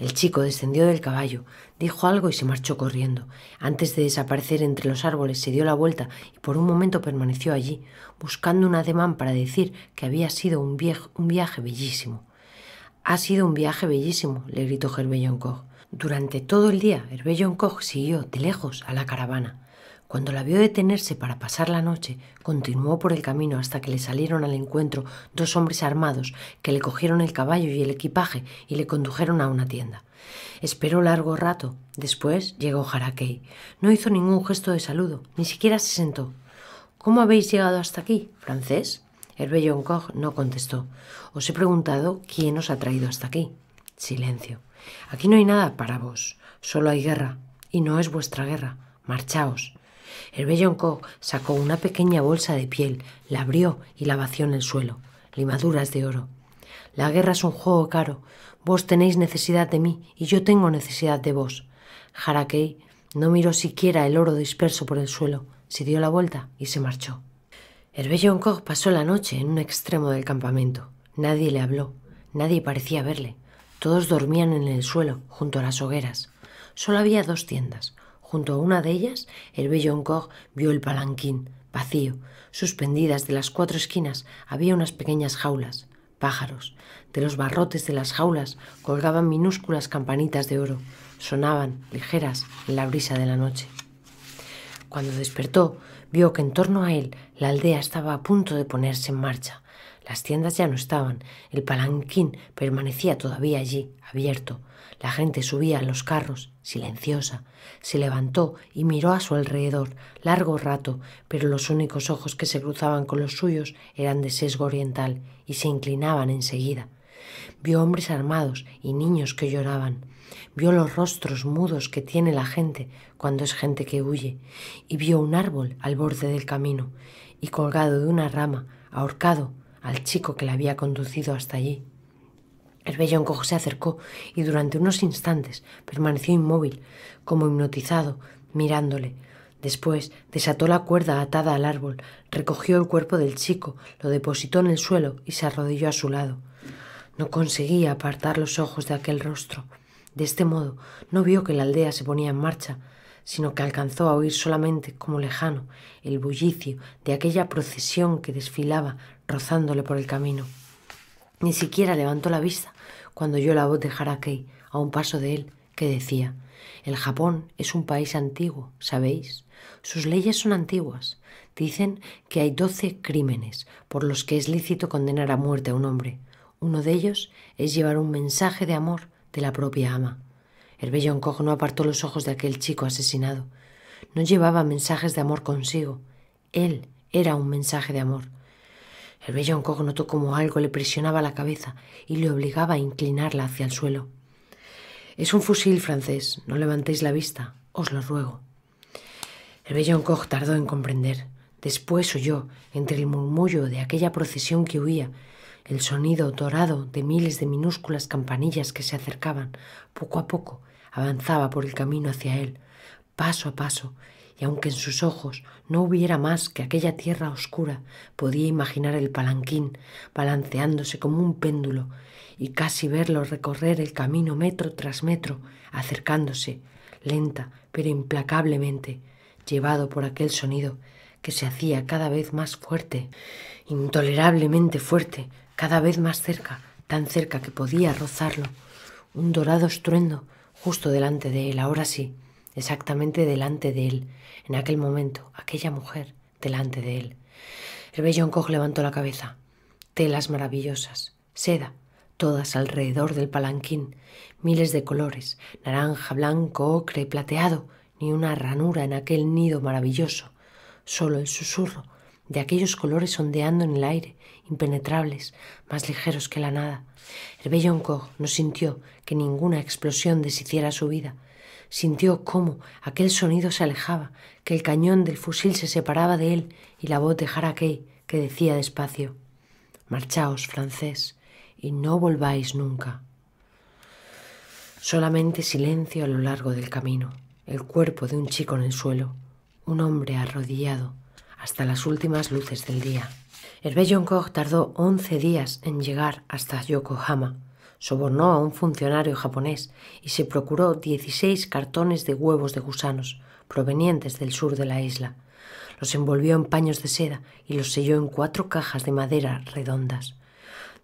El chico descendió del caballo, Dijo algo y se marchó corriendo. Antes de desaparecer entre los árboles se dio la vuelta y por un momento permaneció allí, buscando un ademán para decir que había sido un, viaje bellísimo. Ha sido un viaje bellísimo, le gritó Herbellon Koch. Durante todo el día, Herbellon Koch siguió de lejos a la caravana. Cuando la vio detenerse para pasar la noche, continuó por el camino hasta que le salieron al encuentro dos hombres armados que le cogieron el caballo y el equipaje y le condujeron a una tienda. Esperó largo rato. Después llegó Harakei. No hizo ningún gesto de saludo, ni siquiera se sentó. ¿Cómo habéis llegado hasta aquí, francés? Hervé no contestó. Os he preguntado quién os ha traído hasta aquí. Silencio. Aquí no hay nada para vos. Solo hay guerra. Y no es vuestra guerra. Marchaos. El Koch sacó una pequeña bolsa de piel, la abrió y la vació en el suelo. Limaduras de oro. La guerra es un juego caro. Vos tenéis necesidad de mí y yo tengo necesidad de vos. Harakei no miró siquiera el oro disperso por el suelo, se dio la vuelta y se marchó. El Hervé pasó la noche en un extremo del campamento. Nadie le habló, nadie parecía verle. Todos dormían en el suelo, junto a las hogueras. Solo había dos tiendas, Junto a una de ellas, el bello vio el palanquín, vacío. Suspendidas de las cuatro esquinas había unas pequeñas jaulas, pájaros. De los barrotes de las jaulas colgaban minúsculas campanitas de oro. Sonaban, ligeras, en la brisa de la noche. Cuando despertó, vio que en torno a él la aldea estaba a punto de ponerse en marcha. Las tiendas ya no estaban, el palanquín permanecía todavía allí, abierto. La gente subía a los carros silenciosa, se levantó y miró a su alrededor largo rato, pero los únicos ojos que se cruzaban con los suyos eran de sesgo oriental y se inclinaban enseguida. Vio hombres armados y niños que lloraban. Vio los rostros mudos que tiene la gente cuando es gente que huye, y vio un árbol al borde del camino, y colgado de una rama, ahorcado al chico que la había conducido hasta allí. El bello encojo se acercó y durante unos instantes permaneció inmóvil, como hipnotizado, mirándole. Después desató la cuerda atada al árbol, recogió el cuerpo del chico, lo depositó en el suelo y se arrodilló a su lado. No conseguía apartar los ojos de aquel rostro. De este modo no vio que la aldea se ponía en marcha, sino que alcanzó a oír solamente, como lejano, el bullicio de aquella procesión que desfilaba rozándole por el camino. Ni siquiera levantó la vista cuando oyó la voz de Harakei a un paso de él, que decía, El Japón es un país antiguo, ¿sabéis? Sus leyes son antiguas. Dicen que hay doce crímenes por los que es lícito condenar a muerte a un hombre. Uno de ellos es llevar un mensaje de amor de la propia ama. El bello encojo no apartó los ojos de aquel chico asesinado. No llevaba mensajes de amor consigo. Él era un mensaje de amor. El bello Hancock notó como algo le presionaba la cabeza y le obligaba a inclinarla hacia el suelo. Es un fusil francés, no levantéis la vista, os lo ruego. El bello Hancock tardó en comprender. Después oyó, entre el murmullo de aquella procesión que huía, el sonido dorado de miles de minúsculas campanillas que se acercaban, poco a poco, avanzaba por el camino hacia él, paso a paso, y aunque en sus ojos no hubiera más que aquella tierra oscura, podía imaginar el palanquín balanceándose como un péndulo y casi verlo recorrer el camino metro tras metro, acercándose, lenta pero implacablemente, llevado por aquel sonido que se hacía cada vez más fuerte, intolerablemente fuerte, cada vez más cerca, tan cerca que podía rozarlo. Un dorado estruendo justo delante de él, ahora sí, exactamente delante de él, en aquel momento, aquella mujer delante de él. El bello Koch levantó la cabeza. Telas maravillosas, seda, todas alrededor del palanquín, miles de colores, naranja, blanco, ocre, plateado, ni una ranura en aquel nido maravilloso, solo el susurro de aquellos colores ondeando en el aire, impenetrables, más ligeros que la nada. El bello Koch no sintió que ninguna explosión deshiciera su vida, Sintió cómo aquel sonido se alejaba, que el cañón del fusil se separaba de él y la voz de Harakey que decía despacio: Marchaos, francés, y no volváis nunca. Solamente silencio a lo largo del camino, el cuerpo de un chico en el suelo, un hombre arrodillado hasta las últimas luces del día. Hervé Joncourt tardó once días en llegar hasta Yokohama sobornó a un funcionario japonés y se procuró 16 cartones de huevos de gusanos provenientes del sur de la isla. Los envolvió en paños de seda y los selló en cuatro cajas de madera redondas.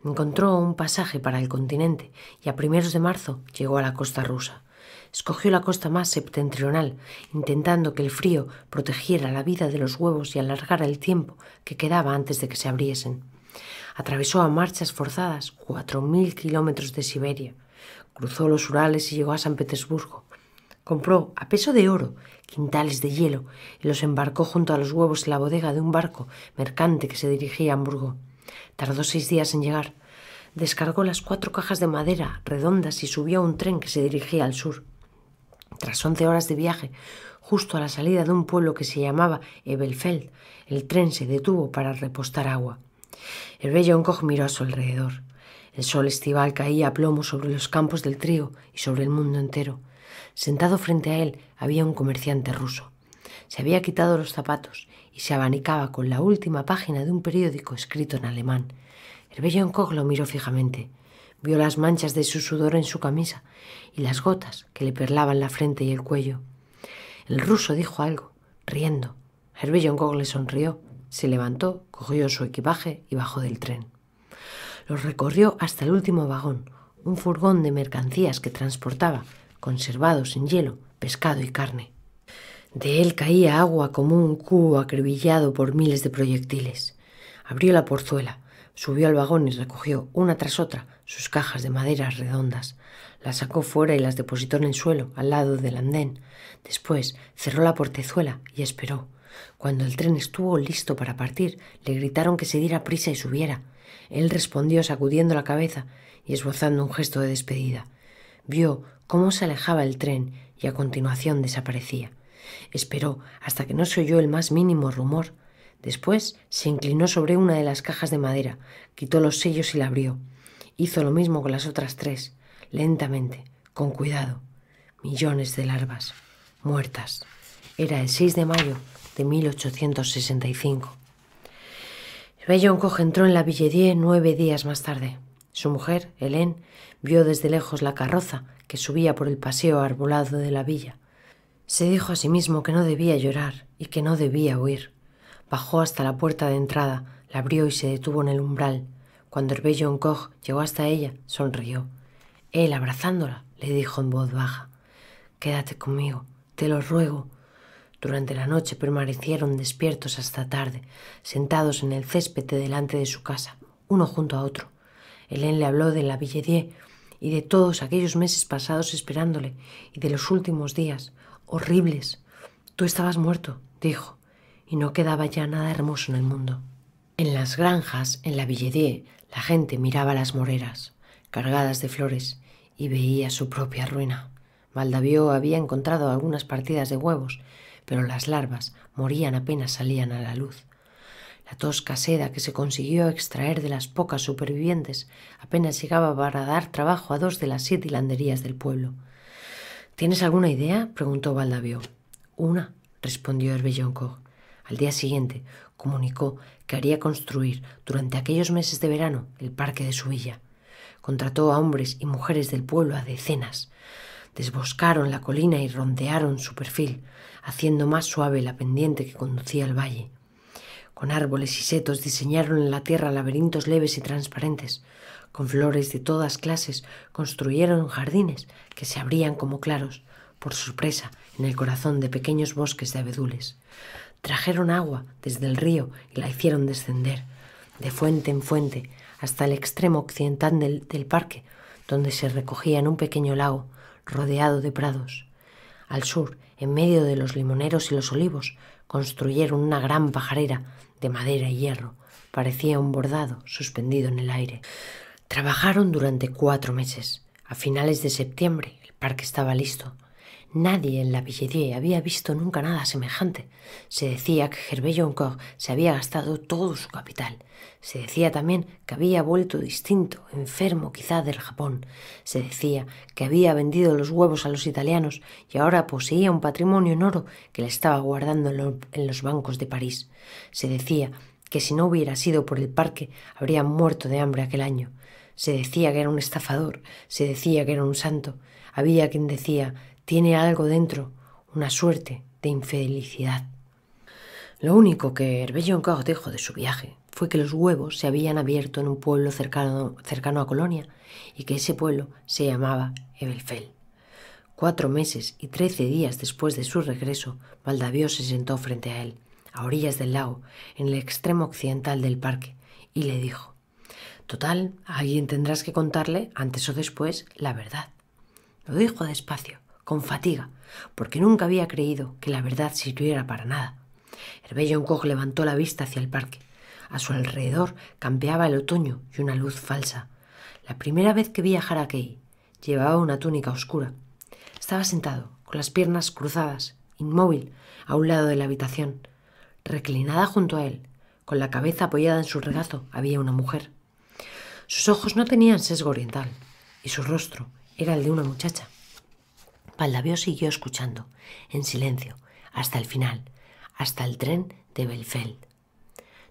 Encontró un pasaje para el continente y a primeros de marzo llegó a la costa rusa. Escogió la costa más septentrional, intentando que el frío protegiera la vida de los huevos y alargara el tiempo que quedaba antes de que se abriesen. Atravesó a marchas forzadas cuatro mil kilómetros de Siberia, cruzó los Urales y llegó a San Petersburgo. Compró, a peso de oro, quintales de hielo y los embarcó junto a los huevos en la bodega de un barco mercante que se dirigía a Hamburgo. Tardó seis días en llegar. Descargó las cuatro cajas de madera redondas y subió a un tren que se dirigía al sur. Tras once horas de viaje, justo a la salida de un pueblo que se llamaba Ebelfeld, el tren se detuvo para repostar agua. El bello miró a su alrededor. El sol estival caía a plomo sobre los campos del trigo y sobre el mundo entero. Sentado frente a él había un comerciante ruso. Se había quitado los zapatos y se abanicaba con la última página de un periódico escrito en alemán. El bello lo miró fijamente. Vio las manchas de su sudor en su camisa y las gotas que le perlaban la frente y el cuello. El ruso dijo algo, riendo. Hervé Koch le sonrió se levantó, cogió su equipaje y bajó del tren. Lo recorrió hasta el último vagón, un furgón de mercancías que transportaba, conservados en hielo, pescado y carne. De él caía agua como un cubo acribillado por miles de proyectiles. Abrió la porzuela, subió al vagón y recogió una tras otra sus cajas de maderas redondas. Las sacó fuera y las depositó en el suelo, al lado del andén. Después cerró la portezuela y esperó. Cuando el tren estuvo listo para partir, le gritaron que se diera prisa y subiera. Él respondió sacudiendo la cabeza y esbozando un gesto de despedida. Vio cómo se alejaba el tren y a continuación desaparecía. Esperó hasta que no se oyó el más mínimo rumor. Después se inclinó sobre una de las cajas de madera, quitó los sellos y la abrió. Hizo lo mismo con las otras tres, lentamente, con cuidado. Millones de larvas, muertas. Era el 6 de mayo de 1865. Bellon Koch entró en la Villerie nueve días más tarde. Su mujer, Hélène, vio desde lejos la carroza que subía por el paseo arbolado de la villa. Se dijo a sí mismo que no debía llorar y que no debía huir. Bajó hasta la puerta de entrada, la abrió y se detuvo en el umbral. Cuando Hervé Koch llegó hasta ella, sonrió. Él, abrazándola, le dijo en voz baja: Quédate conmigo, te lo ruego, durante la noche permanecieron despiertos hasta tarde, sentados en el césped delante de su casa, uno junto a otro. Hélène le habló de la Villedier y de todos aquellos meses pasados esperándole y de los últimos días, horribles. Tú estabas muerto, dijo, y no quedaba ya nada hermoso en el mundo. En las granjas, en la Villedier, la gente miraba las moreras, cargadas de flores, y veía su propia ruina. Maldavió había encontrado algunas partidas de huevos pero las larvas morían apenas salían a la luz. La tosca seda que se consiguió extraer de las pocas supervivientes apenas llegaba para dar trabajo a dos de las siete hilanderías del pueblo. ¿Tienes alguna idea? preguntó Valdavio. Una, respondió Herbelloncourt. Al día siguiente comunicó que haría construir durante aquellos meses de verano el parque de su villa. Contrató a hombres y mujeres del pueblo a decenas. Desboscaron la colina y rondearon su perfil haciendo más suave la pendiente que conducía al valle. Con árboles y setos diseñaron en la tierra laberintos leves y transparentes. Con flores de todas clases construyeron jardines que se abrían como claros, por sorpresa, en el corazón de pequeños bosques de abedules. Trajeron agua desde el río y la hicieron descender, de fuente en fuente, hasta el extremo occidental del, parque, donde se recogía en un pequeño lago rodeado de prados. Al sur, en medio de los limoneros y los olivos, construyeron una gran pajarera de madera y hierro. Parecía un bordado suspendido en el aire. Trabajaron durante cuatro meses. A finales de septiembre el parque estaba listo. Nadie en la Villedier había visto nunca nada semejante. Se decía que Gervais Joncourt se había gastado todo su capital. Se decía también que había vuelto distinto, enfermo quizá del Japón. Se decía que había vendido los huevos a los italianos y ahora poseía un patrimonio en oro que le estaba guardando en los bancos de París. Se decía que si no hubiera sido por el parque habría muerto de hambre aquel año. Se decía que era un estafador, se decía que era un santo. Había quien decía tiene algo dentro, una suerte de infelicidad. Lo único que Herbellón Cao de su viaje fue que los huevos se habían abierto en un pueblo cercano, a Colonia y que ese pueblo se llamaba Ebelfel. Cuatro meses y trece días después de su regreso, Valdavio se sentó frente a él, a orillas del lago, en el extremo occidental del parque, y le dijo, Total, a alguien tendrás que contarle, antes o después, la verdad. Lo dijo despacio, con fatiga, porque nunca había creído que la verdad sirviera para nada. uncog levantó la vista hacia el parque. A su alrededor campeaba el otoño y una luz falsa. La primera vez que vi a Harakei, llevaba una túnica oscura. Estaba sentado, con las piernas cruzadas, inmóvil, a un lado de la habitación. Reclinada junto a él, con la cabeza apoyada en su regazo, había una mujer. Sus ojos no tenían sesgo oriental, y su rostro era el de una muchacha. Paldavio siguió escuchando, en silencio, hasta el final, hasta el tren de Belfeld.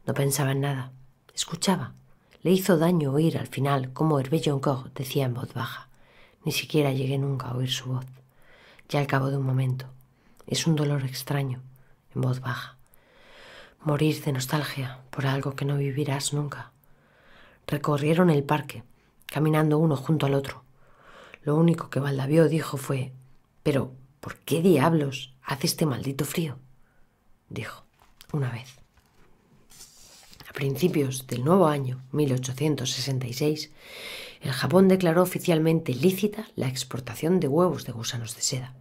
No pensaba en nada, escuchaba. Le hizo daño oír al final como Hervé Joncourt decía en voz baja. Ni siquiera llegué nunca a oír su voz. Ya al cabo de un momento. Es un dolor extraño, en voz baja. Morir de nostalgia por algo que no vivirás nunca. Recorrieron el parque, caminando uno junto al otro. Lo único que Valdavio dijo fue pero, ¿por qué diablos hace este maldito frío? dijo una vez. A principios del nuevo año, 1866, el Japón declaró oficialmente lícita la exportación de huevos de gusanos de seda.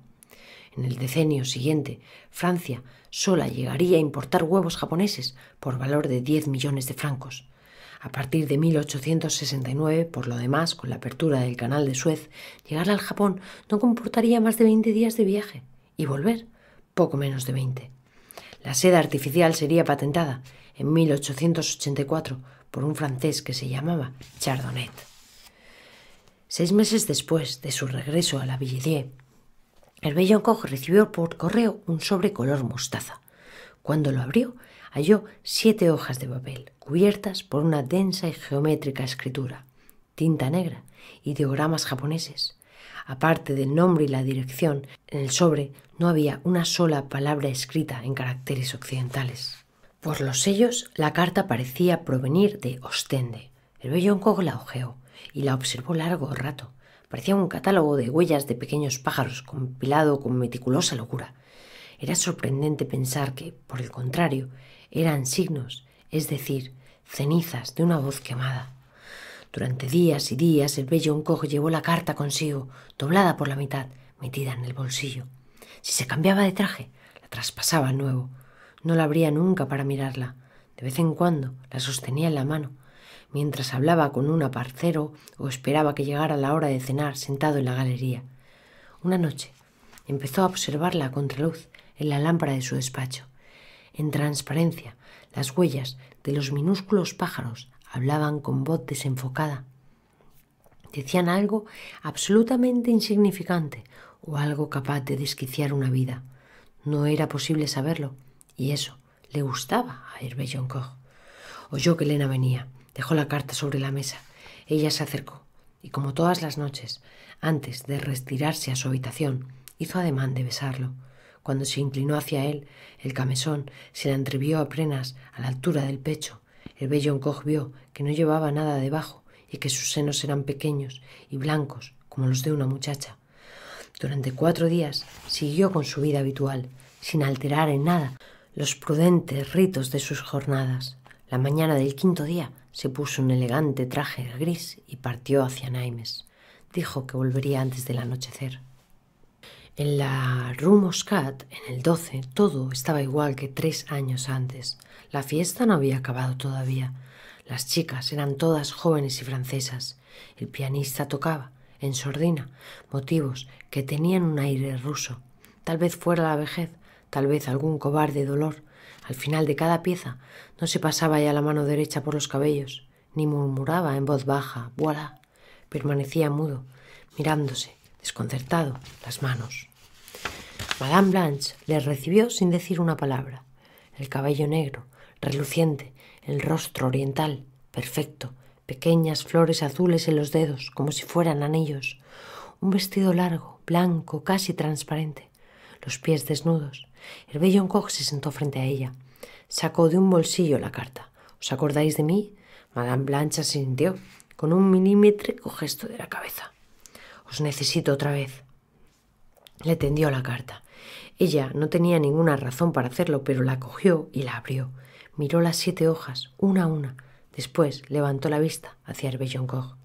En el decenio siguiente, Francia sola llegaría a importar huevos japoneses por valor de 10 millones de francos, a partir de 1869, por lo demás, con la apertura del canal de Suez, llegar al Japón no comportaría más de 20 días de viaje y volver poco menos de 20. La seda artificial sería patentada en 1884 por un francés que se llamaba Chardonnet. Seis meses después de su regreso a la Villedier, el coche recibió por correo un sobre color mostaza. Cuando lo abrió, halló siete hojas de papel, cubiertas por una densa y geométrica escritura, tinta negra y diagramas japoneses. Aparte del nombre y la dirección, en el sobre no había una sola palabra escrita en caracteres occidentales. Por los sellos, la carta parecía provenir de Ostende. El cogo la ojeó y la observó largo rato. Parecía un catálogo de huellas de pequeños pájaros compilado con meticulosa locura. Era sorprendente pensar que, por el contrario, eran signos, es decir, cenizas de una voz quemada. Durante días y días el bello Oncog llevó la carta consigo, doblada por la mitad, metida en el bolsillo. Si se cambiaba de traje, la traspasaba nuevo. No la abría nunca para mirarla. De vez en cuando la sostenía en la mano, mientras hablaba con un aparcero o esperaba que llegara la hora de cenar sentado en la galería. Una noche empezó a observarla a contraluz en la lámpara de su despacho en transparencia. Las huellas de los minúsculos pájaros hablaban con voz desenfocada. Decían algo absolutamente insignificante o algo capaz de desquiciar una vida. No era posible saberlo, y eso le gustaba a Hervé Oyó que Elena venía, dejó la carta sobre la mesa. Ella se acercó y, como todas las noches, antes de retirarse a su habitación, hizo ademán de besarlo cuando se inclinó hacia él, el camisón se le entrevió apenas a la altura del pecho. El bello vio que no llevaba nada debajo y que sus senos eran pequeños y blancos como los de una muchacha. Durante cuatro días siguió con su vida habitual, sin alterar en nada los prudentes ritos de sus jornadas. La mañana del quinto día se puso un elegante traje gris y partió hacia Naimes. Dijo que volvería antes del anochecer. En la Rue Moscat, en el 12, todo estaba igual que tres años antes. La fiesta no había acabado todavía. Las chicas eran todas jóvenes y francesas. El pianista tocaba, en sordina, motivos que tenían un aire ruso. Tal vez fuera la vejez, tal vez algún cobarde dolor. Al final de cada pieza no se pasaba ya la mano derecha por los cabellos, ni murmuraba en voz baja, voilà. Permanecía mudo, mirándose, desconcertado, las manos. Madame Blanche le recibió sin decir una palabra. El cabello negro, reluciente, el rostro oriental, perfecto, pequeñas flores azules en los dedos, como si fueran anillos, un vestido largo, blanco, casi transparente, los pies desnudos. El bello Encoge se sentó frente a ella. Sacó de un bolsillo la carta. ¿Os acordáis de mí? Madame Blanche asintió, con un milímetro gesto de la cabeza. Pues necesito otra vez. Le tendió la carta. Ella no tenía ninguna razón para hacerlo, pero la cogió y la abrió. Miró las siete hojas, una a una. Después levantó la vista hacia Herbejoncourt.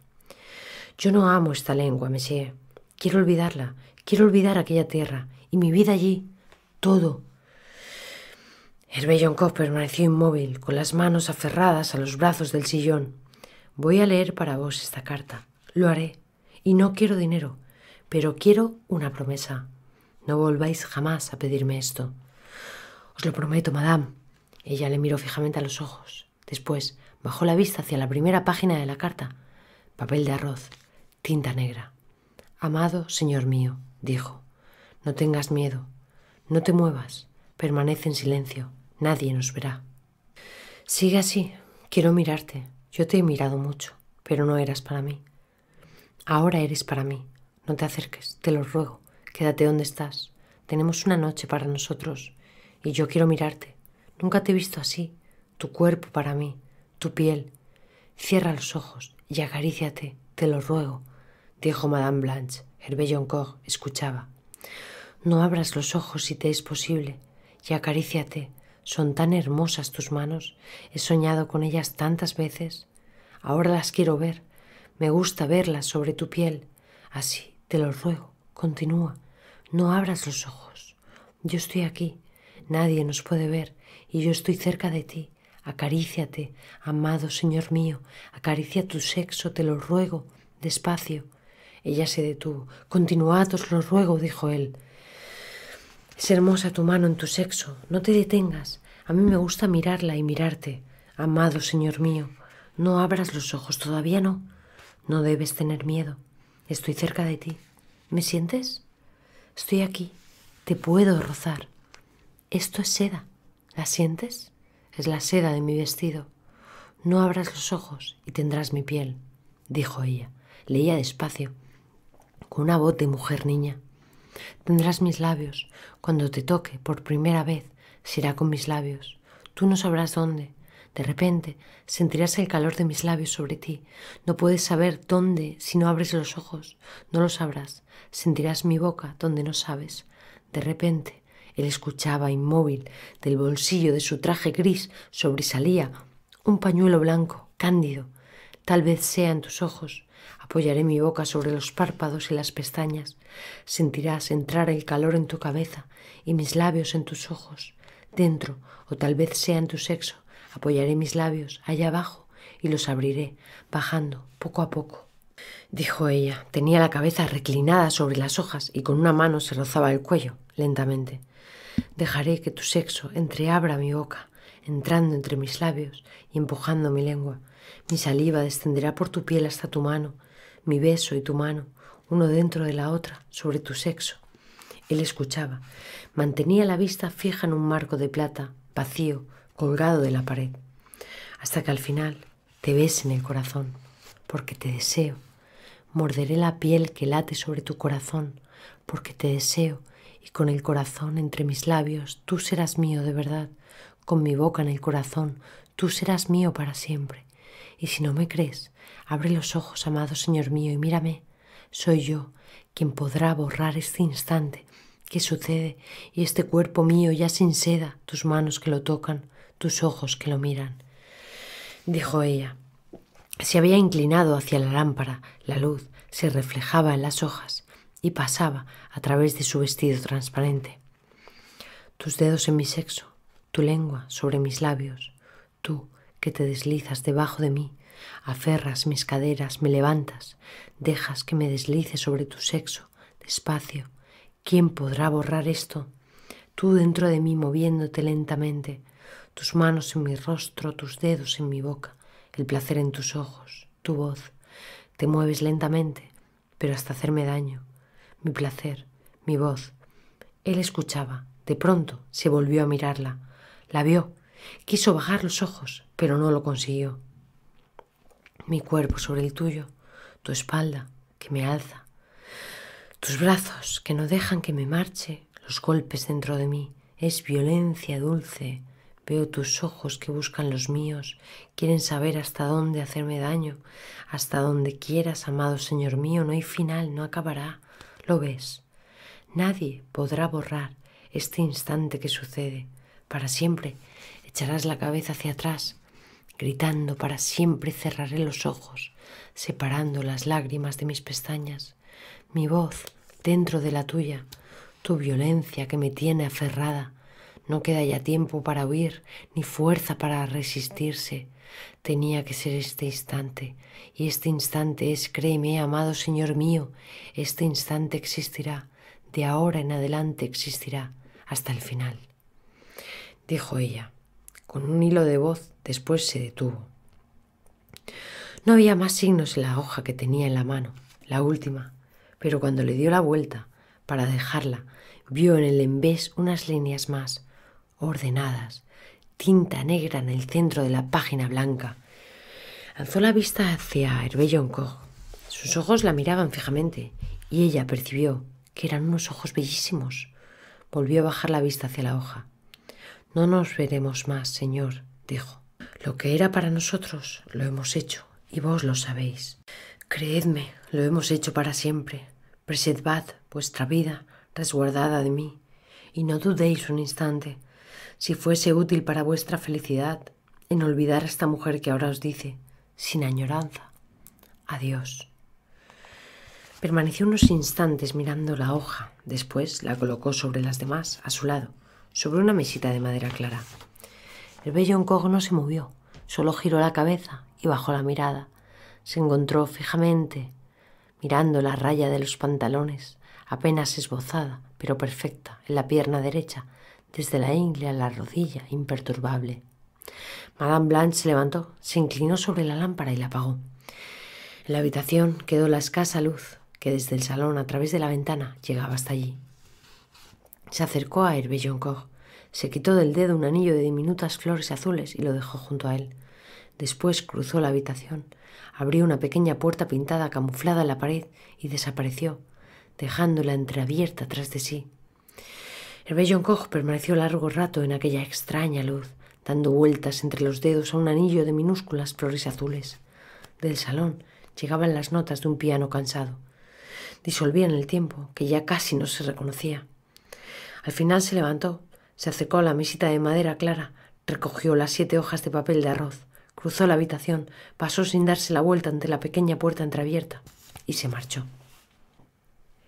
Yo no amo esta lengua, monsieur. Quiero olvidarla, quiero olvidar aquella tierra y mi vida allí, todo. Herbejoncourt permaneció inmóvil, con las manos aferradas a los brazos del sillón. Voy a leer para vos esta carta. Lo haré, y no quiero dinero, pero quiero una promesa. No volváis jamás a pedirme esto. Os lo prometo, madame. Ella le miró fijamente a los ojos. Después bajó la vista hacia la primera página de la carta. Papel de arroz, tinta negra. Amado señor mío, dijo, no tengas miedo, no te muevas, permanece en silencio, nadie nos verá. Sigue así, quiero mirarte. Yo te he mirado mucho, pero no eras para mí. Ahora eres para mí. No te acerques, te lo ruego. Quédate donde estás. Tenemos una noche para nosotros. Y yo quiero mirarte. Nunca te he visto así. Tu cuerpo para mí, tu piel. Cierra los ojos y acaríciate, te lo ruego, dijo Madame Blanche. Hervé Joncourt escuchaba. No abras los ojos si te es posible, y acaríciate. Son tan hermosas tus manos. He soñado con ellas tantas veces. Ahora las quiero ver. Me gusta verla sobre tu piel. Así, te lo ruego, continúa. No abras los ojos. Yo estoy aquí. Nadie nos puede ver y yo estoy cerca de ti. Acaríciate, amado Señor mío, acaricia tu sexo, te lo ruego, despacio. Ella se detuvo. Continuad, os lo ruego, dijo él. Es hermosa tu mano en tu sexo, no te detengas. A mí me gusta mirarla y mirarte. Amado Señor mío, no abras los ojos, todavía no. No debes tener miedo. Estoy cerca de ti. ¿Me sientes? Estoy aquí. Te puedo rozar. Esto es seda. ¿La sientes? Es la seda de mi vestido. No abras los ojos y tendrás mi piel, dijo ella. Leía despacio, con una voz de mujer niña. Tendrás mis labios. Cuando te toque por primera vez, será con mis labios. Tú no sabrás dónde, de repente sentirás el calor de mis labios sobre ti. No puedes saber dónde si no abres los ojos. No lo sabrás. Sentirás mi boca donde no sabes. De repente él escuchaba inmóvil. Del bolsillo de su traje gris sobresalía un pañuelo blanco, cándido. Tal vez sea en tus ojos. Apoyaré mi boca sobre los párpados y las pestañas. Sentirás entrar el calor en tu cabeza y mis labios en tus ojos. Dentro, o tal vez sea en tu sexo, Apoyaré mis labios allá abajo y los abriré, bajando poco a poco. Dijo ella. Tenía la cabeza reclinada sobre las hojas y con una mano se rozaba el cuello, lentamente. Dejaré que tu sexo entreabra mi boca, entrando entre mis labios y empujando mi lengua. Mi saliva descenderá por tu piel hasta tu mano, mi beso y tu mano, uno dentro de la otra, sobre tu sexo. Él escuchaba. Mantenía la vista fija en un marco de plata, vacío, colgado de la pared, hasta que al final te ves en el corazón, porque te deseo. Morderé la piel que late sobre tu corazón, porque te deseo, y con el corazón entre mis labios, tú serás mío de verdad, con mi boca en el corazón, tú serás mío para siempre. Y si no me crees, abre los ojos, amado Señor mío, y mírame, soy yo quien podrá borrar este instante que sucede y este cuerpo mío ya sin seda, tus manos que lo tocan, tus ojos que lo miran. Dijo ella. Se había inclinado hacia la lámpara, la luz se reflejaba en las hojas y pasaba a través de su vestido transparente. Tus dedos en mi sexo, tu lengua sobre mis labios, tú que te deslizas debajo de mí, aferras mis caderas, me levantas, dejas que me deslice sobre tu sexo, despacio. ¿Quién podrá borrar esto? Tú dentro de mí moviéndote lentamente, tus manos en mi rostro, tus dedos en mi boca, el placer en tus ojos, tu voz. Te mueves lentamente, pero hasta hacerme daño. Mi placer, mi voz. Él escuchaba. De pronto se volvió a mirarla. La vio. Quiso bajar los ojos, pero no lo consiguió. Mi cuerpo sobre el tuyo, tu espalda, que me alza. Tus brazos, que no dejan que me marche, los golpes dentro de mí. Es violencia dulce, Veo tus ojos que buscan los míos, quieren saber hasta dónde hacerme daño, hasta donde quieras, amado Señor mío, no hay final, no acabará, lo ves. Nadie podrá borrar este instante que sucede. Para siempre echarás la cabeza hacia atrás, gritando para siempre cerraré los ojos, separando las lágrimas de mis pestañas, mi voz dentro de la tuya, tu violencia que me tiene aferrada no queda ya tiempo para huir, ni fuerza para resistirse. Tenía que ser este instante, y este instante es, créeme, amado Señor mío, este instante existirá, de ahora en adelante existirá, hasta el final. Dijo ella, con un hilo de voz, después se detuvo. No había más signos en la hoja que tenía en la mano, la última, pero cuando le dio la vuelta para dejarla, vio en el embés unas líneas más, ordenadas, tinta negra en el centro de la página blanca. Alzó la vista hacia Hervé Sus ojos la miraban fijamente y ella percibió que eran unos ojos bellísimos. Volvió a bajar la vista hacia la hoja. No nos veremos más, señor, dijo. Lo que era para nosotros lo hemos hecho y vos lo sabéis. Creedme, lo hemos hecho para siempre. Preservad vuestra vida resguardada de mí y no dudéis un instante si fuese útil para vuestra felicidad, en olvidar a esta mujer que ahora os dice, sin añoranza, adiós. Permaneció unos instantes mirando la hoja, después la colocó sobre las demás, a su lado, sobre una mesita de madera clara. El bello encogo no se movió, solo giró la cabeza y bajó la mirada. Se encontró fijamente, mirando la raya de los pantalones, apenas esbozada, pero perfecta, en la pierna derecha, desde la ingle a la rodilla, imperturbable. Madame Blanche se levantó, se inclinó sobre la lámpara y la apagó. En la habitación quedó la escasa luz que desde el salón a través de la ventana llegaba hasta allí. Se acercó a Hervé Joncourt, se quitó del dedo un anillo de diminutas flores azules y lo dejó junto a él. Después cruzó la habitación, abrió una pequeña puerta pintada camuflada en la pared y desapareció, dejándola entreabierta tras de sí. El Koch permaneció largo rato en aquella extraña luz, dando vueltas entre los dedos a un anillo de minúsculas flores azules. Del salón llegaban las notas de un piano cansado. Disolvían el tiempo, que ya casi no se reconocía. Al final se levantó, se acercó a la mesita de madera clara, recogió las siete hojas de papel de arroz, cruzó la habitación, pasó sin darse la vuelta ante la pequeña puerta entreabierta y se marchó.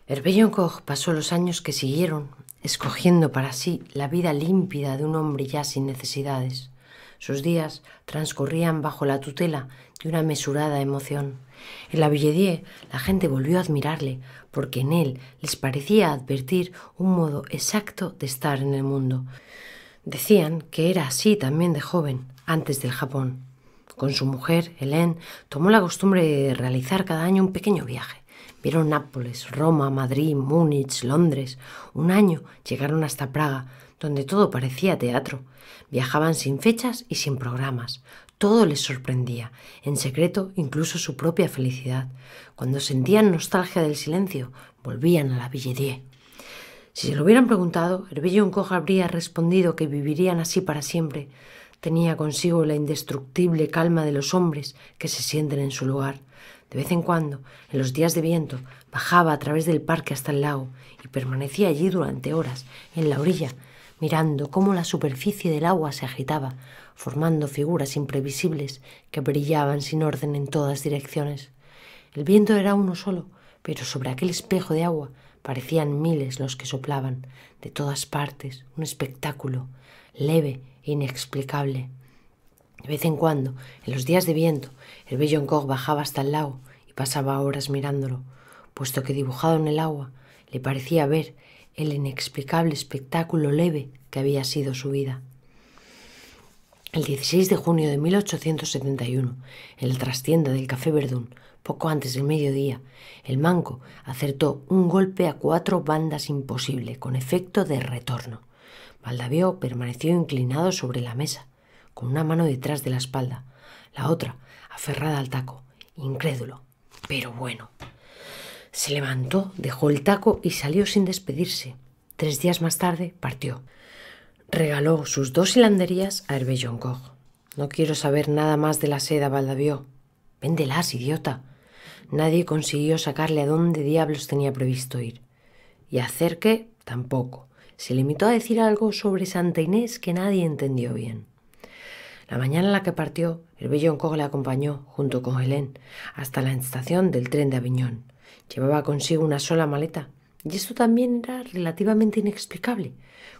Herbellon Koch pasó los años que siguieron escogiendo para sí la vida límpida de un hombre ya sin necesidades. Sus días transcurrían bajo la tutela de una mesurada emoción. En la Villedier la gente volvió a admirarle, porque en él les parecía advertir un modo exacto de estar en el mundo. Decían que era así también de joven, antes del Japón. Con su mujer, Hélène, tomó la costumbre de realizar cada año un pequeño viaje. Vieron Nápoles, Roma, Madrid, Múnich, Londres. Un año llegaron hasta Praga, donde todo parecía teatro. Viajaban sin fechas y sin programas. Todo les sorprendía, en secreto incluso su propia felicidad. Cuando sentían nostalgia del silencio, volvían a la Villetier. Si se lo hubieran preguntado, Uncoja habría respondido que vivirían así para siempre. Tenía consigo la indestructible calma de los hombres que se sienten en su lugar. De vez en cuando, en los días de viento, bajaba a través del parque hasta el lago y permanecía allí durante horas, en la orilla, mirando cómo la superficie del agua se agitaba, formando figuras imprevisibles que brillaban sin orden en todas direcciones. El viento era uno solo, pero sobre aquel espejo de agua parecían miles los que soplaban, de todas partes, un espectáculo, leve e inexplicable. De vez en cuando, en los días de viento, el bello bajaba hasta el lago y pasaba horas mirándolo, puesto que dibujado en el agua le parecía ver el inexplicable espectáculo leve que había sido su vida. El 16 de junio de 1871, en la trastienda del Café Verdún, poco antes del mediodía, el manco acertó un golpe a cuatro bandas imposible, con efecto de retorno. Valdavio permaneció inclinado sobre la mesa, una mano detrás de la espalda, la otra aferrada al taco, incrédulo, pero bueno. Se levantó, dejó el taco y salió sin despedirse. Tres días más tarde partió. Regaló sus dos hilanderías a Hervé Joncourt. No quiero saber nada más de la seda, Valdavió. Véndelas, idiota. Nadie consiguió sacarle a dónde diablos tenía previsto ir. Y hacer qué, tampoco. Se limitó a decir algo sobre Santa Inés que nadie entendió bien. La mañana en la que partió, el bello enco le acompañó, junto con Helen, hasta la estación del tren de Aviñón. Llevaba consigo una sola maleta, y esto también era relativamente inexplicable.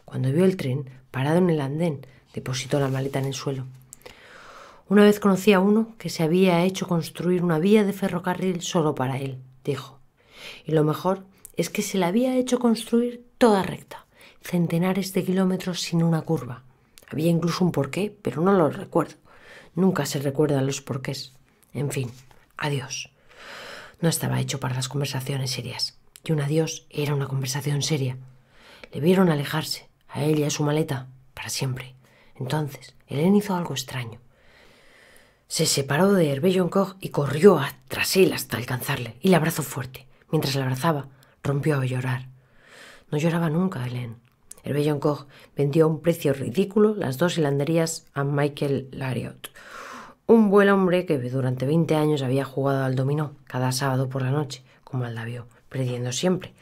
Cuando vio el tren, parado en el andén, depositó la maleta en el suelo. Una vez conocí a uno que se había hecho construir una vía de ferrocarril solo para él, dijo. Y lo mejor es que se la había hecho construir toda recta, centenares de kilómetros sin una curva. Había incluso un porqué, pero no lo recuerdo. Nunca se recuerdan los porqués. En fin, adiós. No estaba hecho para las conversaciones serias. Y un adiós era una conversación seria. Le vieron alejarse, a él y a su maleta, para siempre. Entonces, Helen hizo algo extraño. Se separó de Hervé Koch y corrió tras él hasta alcanzarle, y le abrazó fuerte. Mientras le abrazaba, rompió a llorar. No lloraba nunca, Helen. El koch vendió a un precio ridículo las dos hilanderías a Michael Lariot, un buen hombre que durante 20 años había jugado al dominó cada sábado por la noche, como al Aldavio, perdiendo siempre,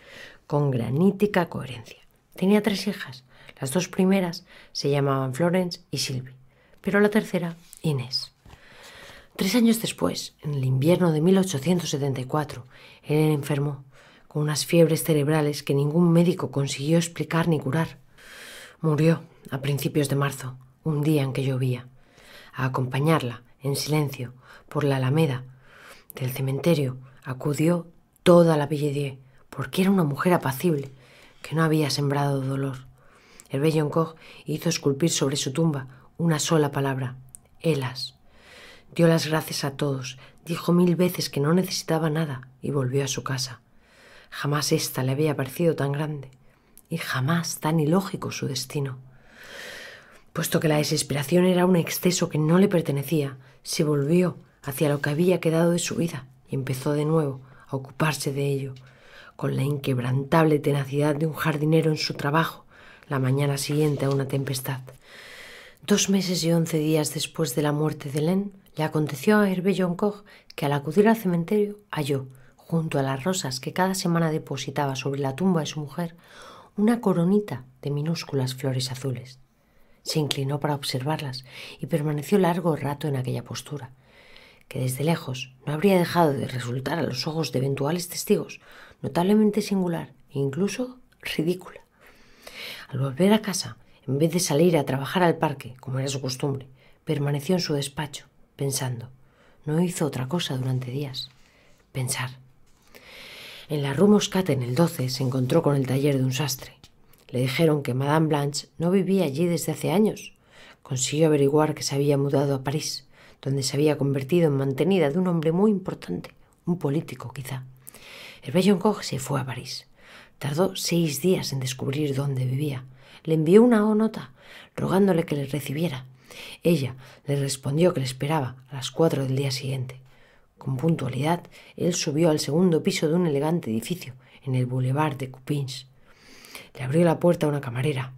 con granítica coherencia. Tenía tres hijas. Las dos primeras se llamaban Florence y Sylvie, pero la tercera, Inés. Tres años después, en el invierno de 1874, él enfermó con unas fiebres cerebrales que ningún médico consiguió explicar ni curar. Murió a principios de marzo, un día en que llovía, a acompañarla, en silencio, por la alameda. Del cementerio acudió toda la Villedier, porque era una mujer apacible, que no había sembrado dolor. El encog hizo esculpir sobre su tumba una sola palabra, Elas. Dio las gracias a todos, dijo mil veces que no necesitaba nada y volvió a su casa. Jamás ésta le había parecido tan grande y jamás tan ilógico su destino. Puesto que la desesperación era un exceso que no le pertenecía, se volvió hacia lo que había quedado de su vida y empezó de nuevo a ocuparse de ello, con la inquebrantable tenacidad de un jardinero en su trabajo la mañana siguiente a una tempestad. Dos meses y once días después de la muerte de Len, le aconteció a Hervé Joncourt que al acudir al cementerio halló, junto a las rosas que cada semana depositaba sobre la tumba de su mujer, una coronita de minúsculas flores azules. Se inclinó para observarlas y permaneció largo rato en aquella postura, que desde lejos no habría dejado de resultar a los ojos de eventuales testigos notablemente singular e incluso ridícula. Al volver a casa, en vez de salir a trabajar al parque, como era su costumbre, permaneció en su despacho, pensando. No hizo otra cosa durante días. Pensar. En la Rue Moscate, en el 12, se encontró con el taller de un sastre. Le dijeron que Madame Blanche no vivía allí desde hace años. Consiguió averiguar que se había mudado a París, donde se había convertido en mantenida de un hombre muy importante, un político quizá. El Koch se fue a París. Tardó seis días en descubrir dónde vivía. Le envió una nota, rogándole que le recibiera. Ella le respondió que le esperaba a las cuatro del día siguiente. Con puntualidad, él subió al segundo piso de un elegante edificio, en el Boulevard de Coupins. Le abrió la puerta a una camarera.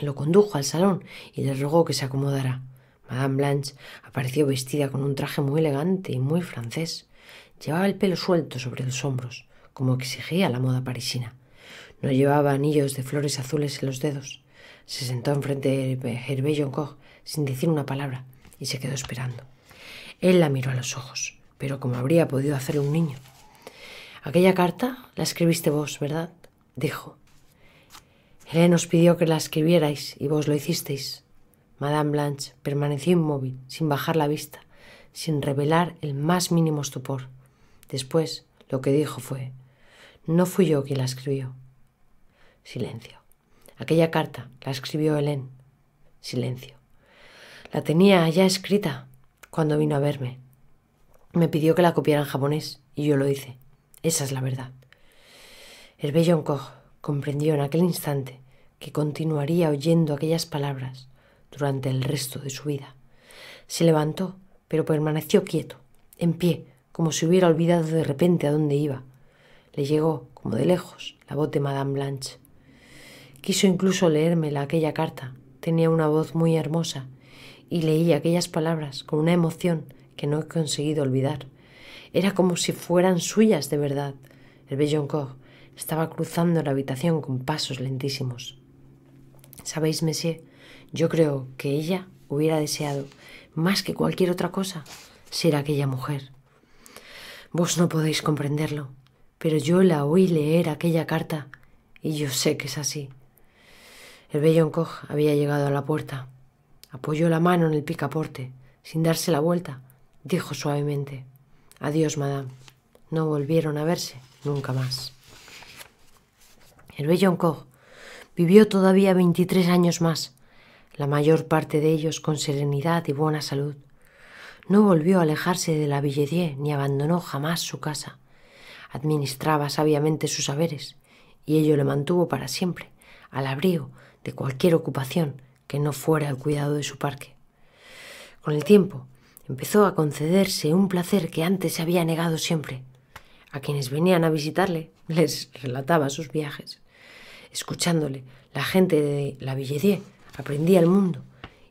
Lo condujo al salón y le rogó que se acomodara. Madame Blanche apareció vestida con un traje muy elegante y muy francés. Llevaba el pelo suelto sobre los hombros, como exigía la moda parisina. No llevaba anillos de flores azules en los dedos. Se sentó enfrente de Hervé Joncourt sin decir una palabra y se quedó esperando. Él la miró a los ojos, pero como habría podido hacer un niño. Aquella carta la escribiste vos, ¿verdad? Dijo. «Helen os pidió que la escribierais y vos lo hicisteis. Madame Blanche permaneció inmóvil, sin bajar la vista, sin revelar el más mínimo estupor. Después, lo que dijo fue, no fui yo quien la escribió. Silencio. Aquella carta la escribió Helen». Silencio. La tenía ya escrita, cuando vino a verme. Me pidió que la copiara en japonés y yo lo hice. Esa es la verdad. bello Koch comprendió en aquel instante que continuaría oyendo aquellas palabras durante el resto de su vida. Se levantó, pero permaneció quieto, en pie, como si hubiera olvidado de repente a dónde iba. Le llegó, como de lejos, la voz de Madame Blanche. Quiso incluso leérmela aquella carta. Tenía una voz muy hermosa y leí aquellas palabras con una emoción que no he conseguido olvidar. Era como si fueran suyas de verdad. El Belloncourt estaba cruzando la habitación con pasos lentísimos. ¿Sabéis, monsieur? Yo creo que ella hubiera deseado, más que cualquier otra cosa, ser aquella mujer. Vos no podéis comprenderlo, pero yo la oí leer aquella carta y yo sé que es así. El Belloncourt había llegado a la puerta. Apoyó la mano en el picaporte, sin darse la vuelta. Dijo suavemente, Adiós, madame. No volvieron a verse nunca más. El bello vivió todavía veintitrés años más, la mayor parte de ellos con serenidad y buena salud. No volvió a alejarse de la Villedier ni abandonó jamás su casa. Administraba sabiamente sus haberes y ello le mantuvo para siempre al abrigo de cualquier ocupación que no fuera el cuidado de su parque. Con el tiempo, empezó a concederse un placer que antes se había negado siempre. A quienes venían a visitarle les relataba sus viajes. Escuchándole, la gente de la Villedier aprendía el mundo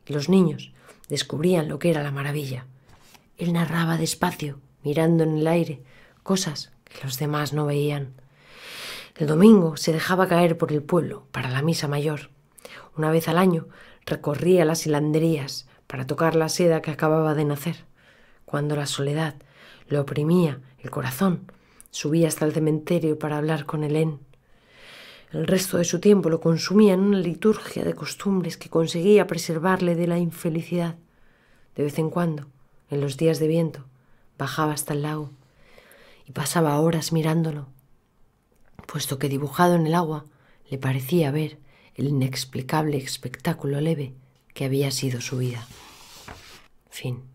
y los niños descubrían lo que era la maravilla. Él narraba despacio, mirando en el aire, cosas que los demás no veían. El domingo se dejaba caer por el pueblo para la misa mayor. Una vez al año recorría las hilanderías para tocar la seda que acababa de nacer. Cuando la soledad le oprimía el corazón, subía hasta el cementerio para hablar con Helen. El resto de su tiempo lo consumía en una liturgia de costumbres que conseguía preservarle de la infelicidad. De vez en cuando, en los días de viento, bajaba hasta el lago y pasaba horas mirándolo, puesto que dibujado en el agua le parecía ver el inexplicable espectáculo leve que había sido su vida. Fin.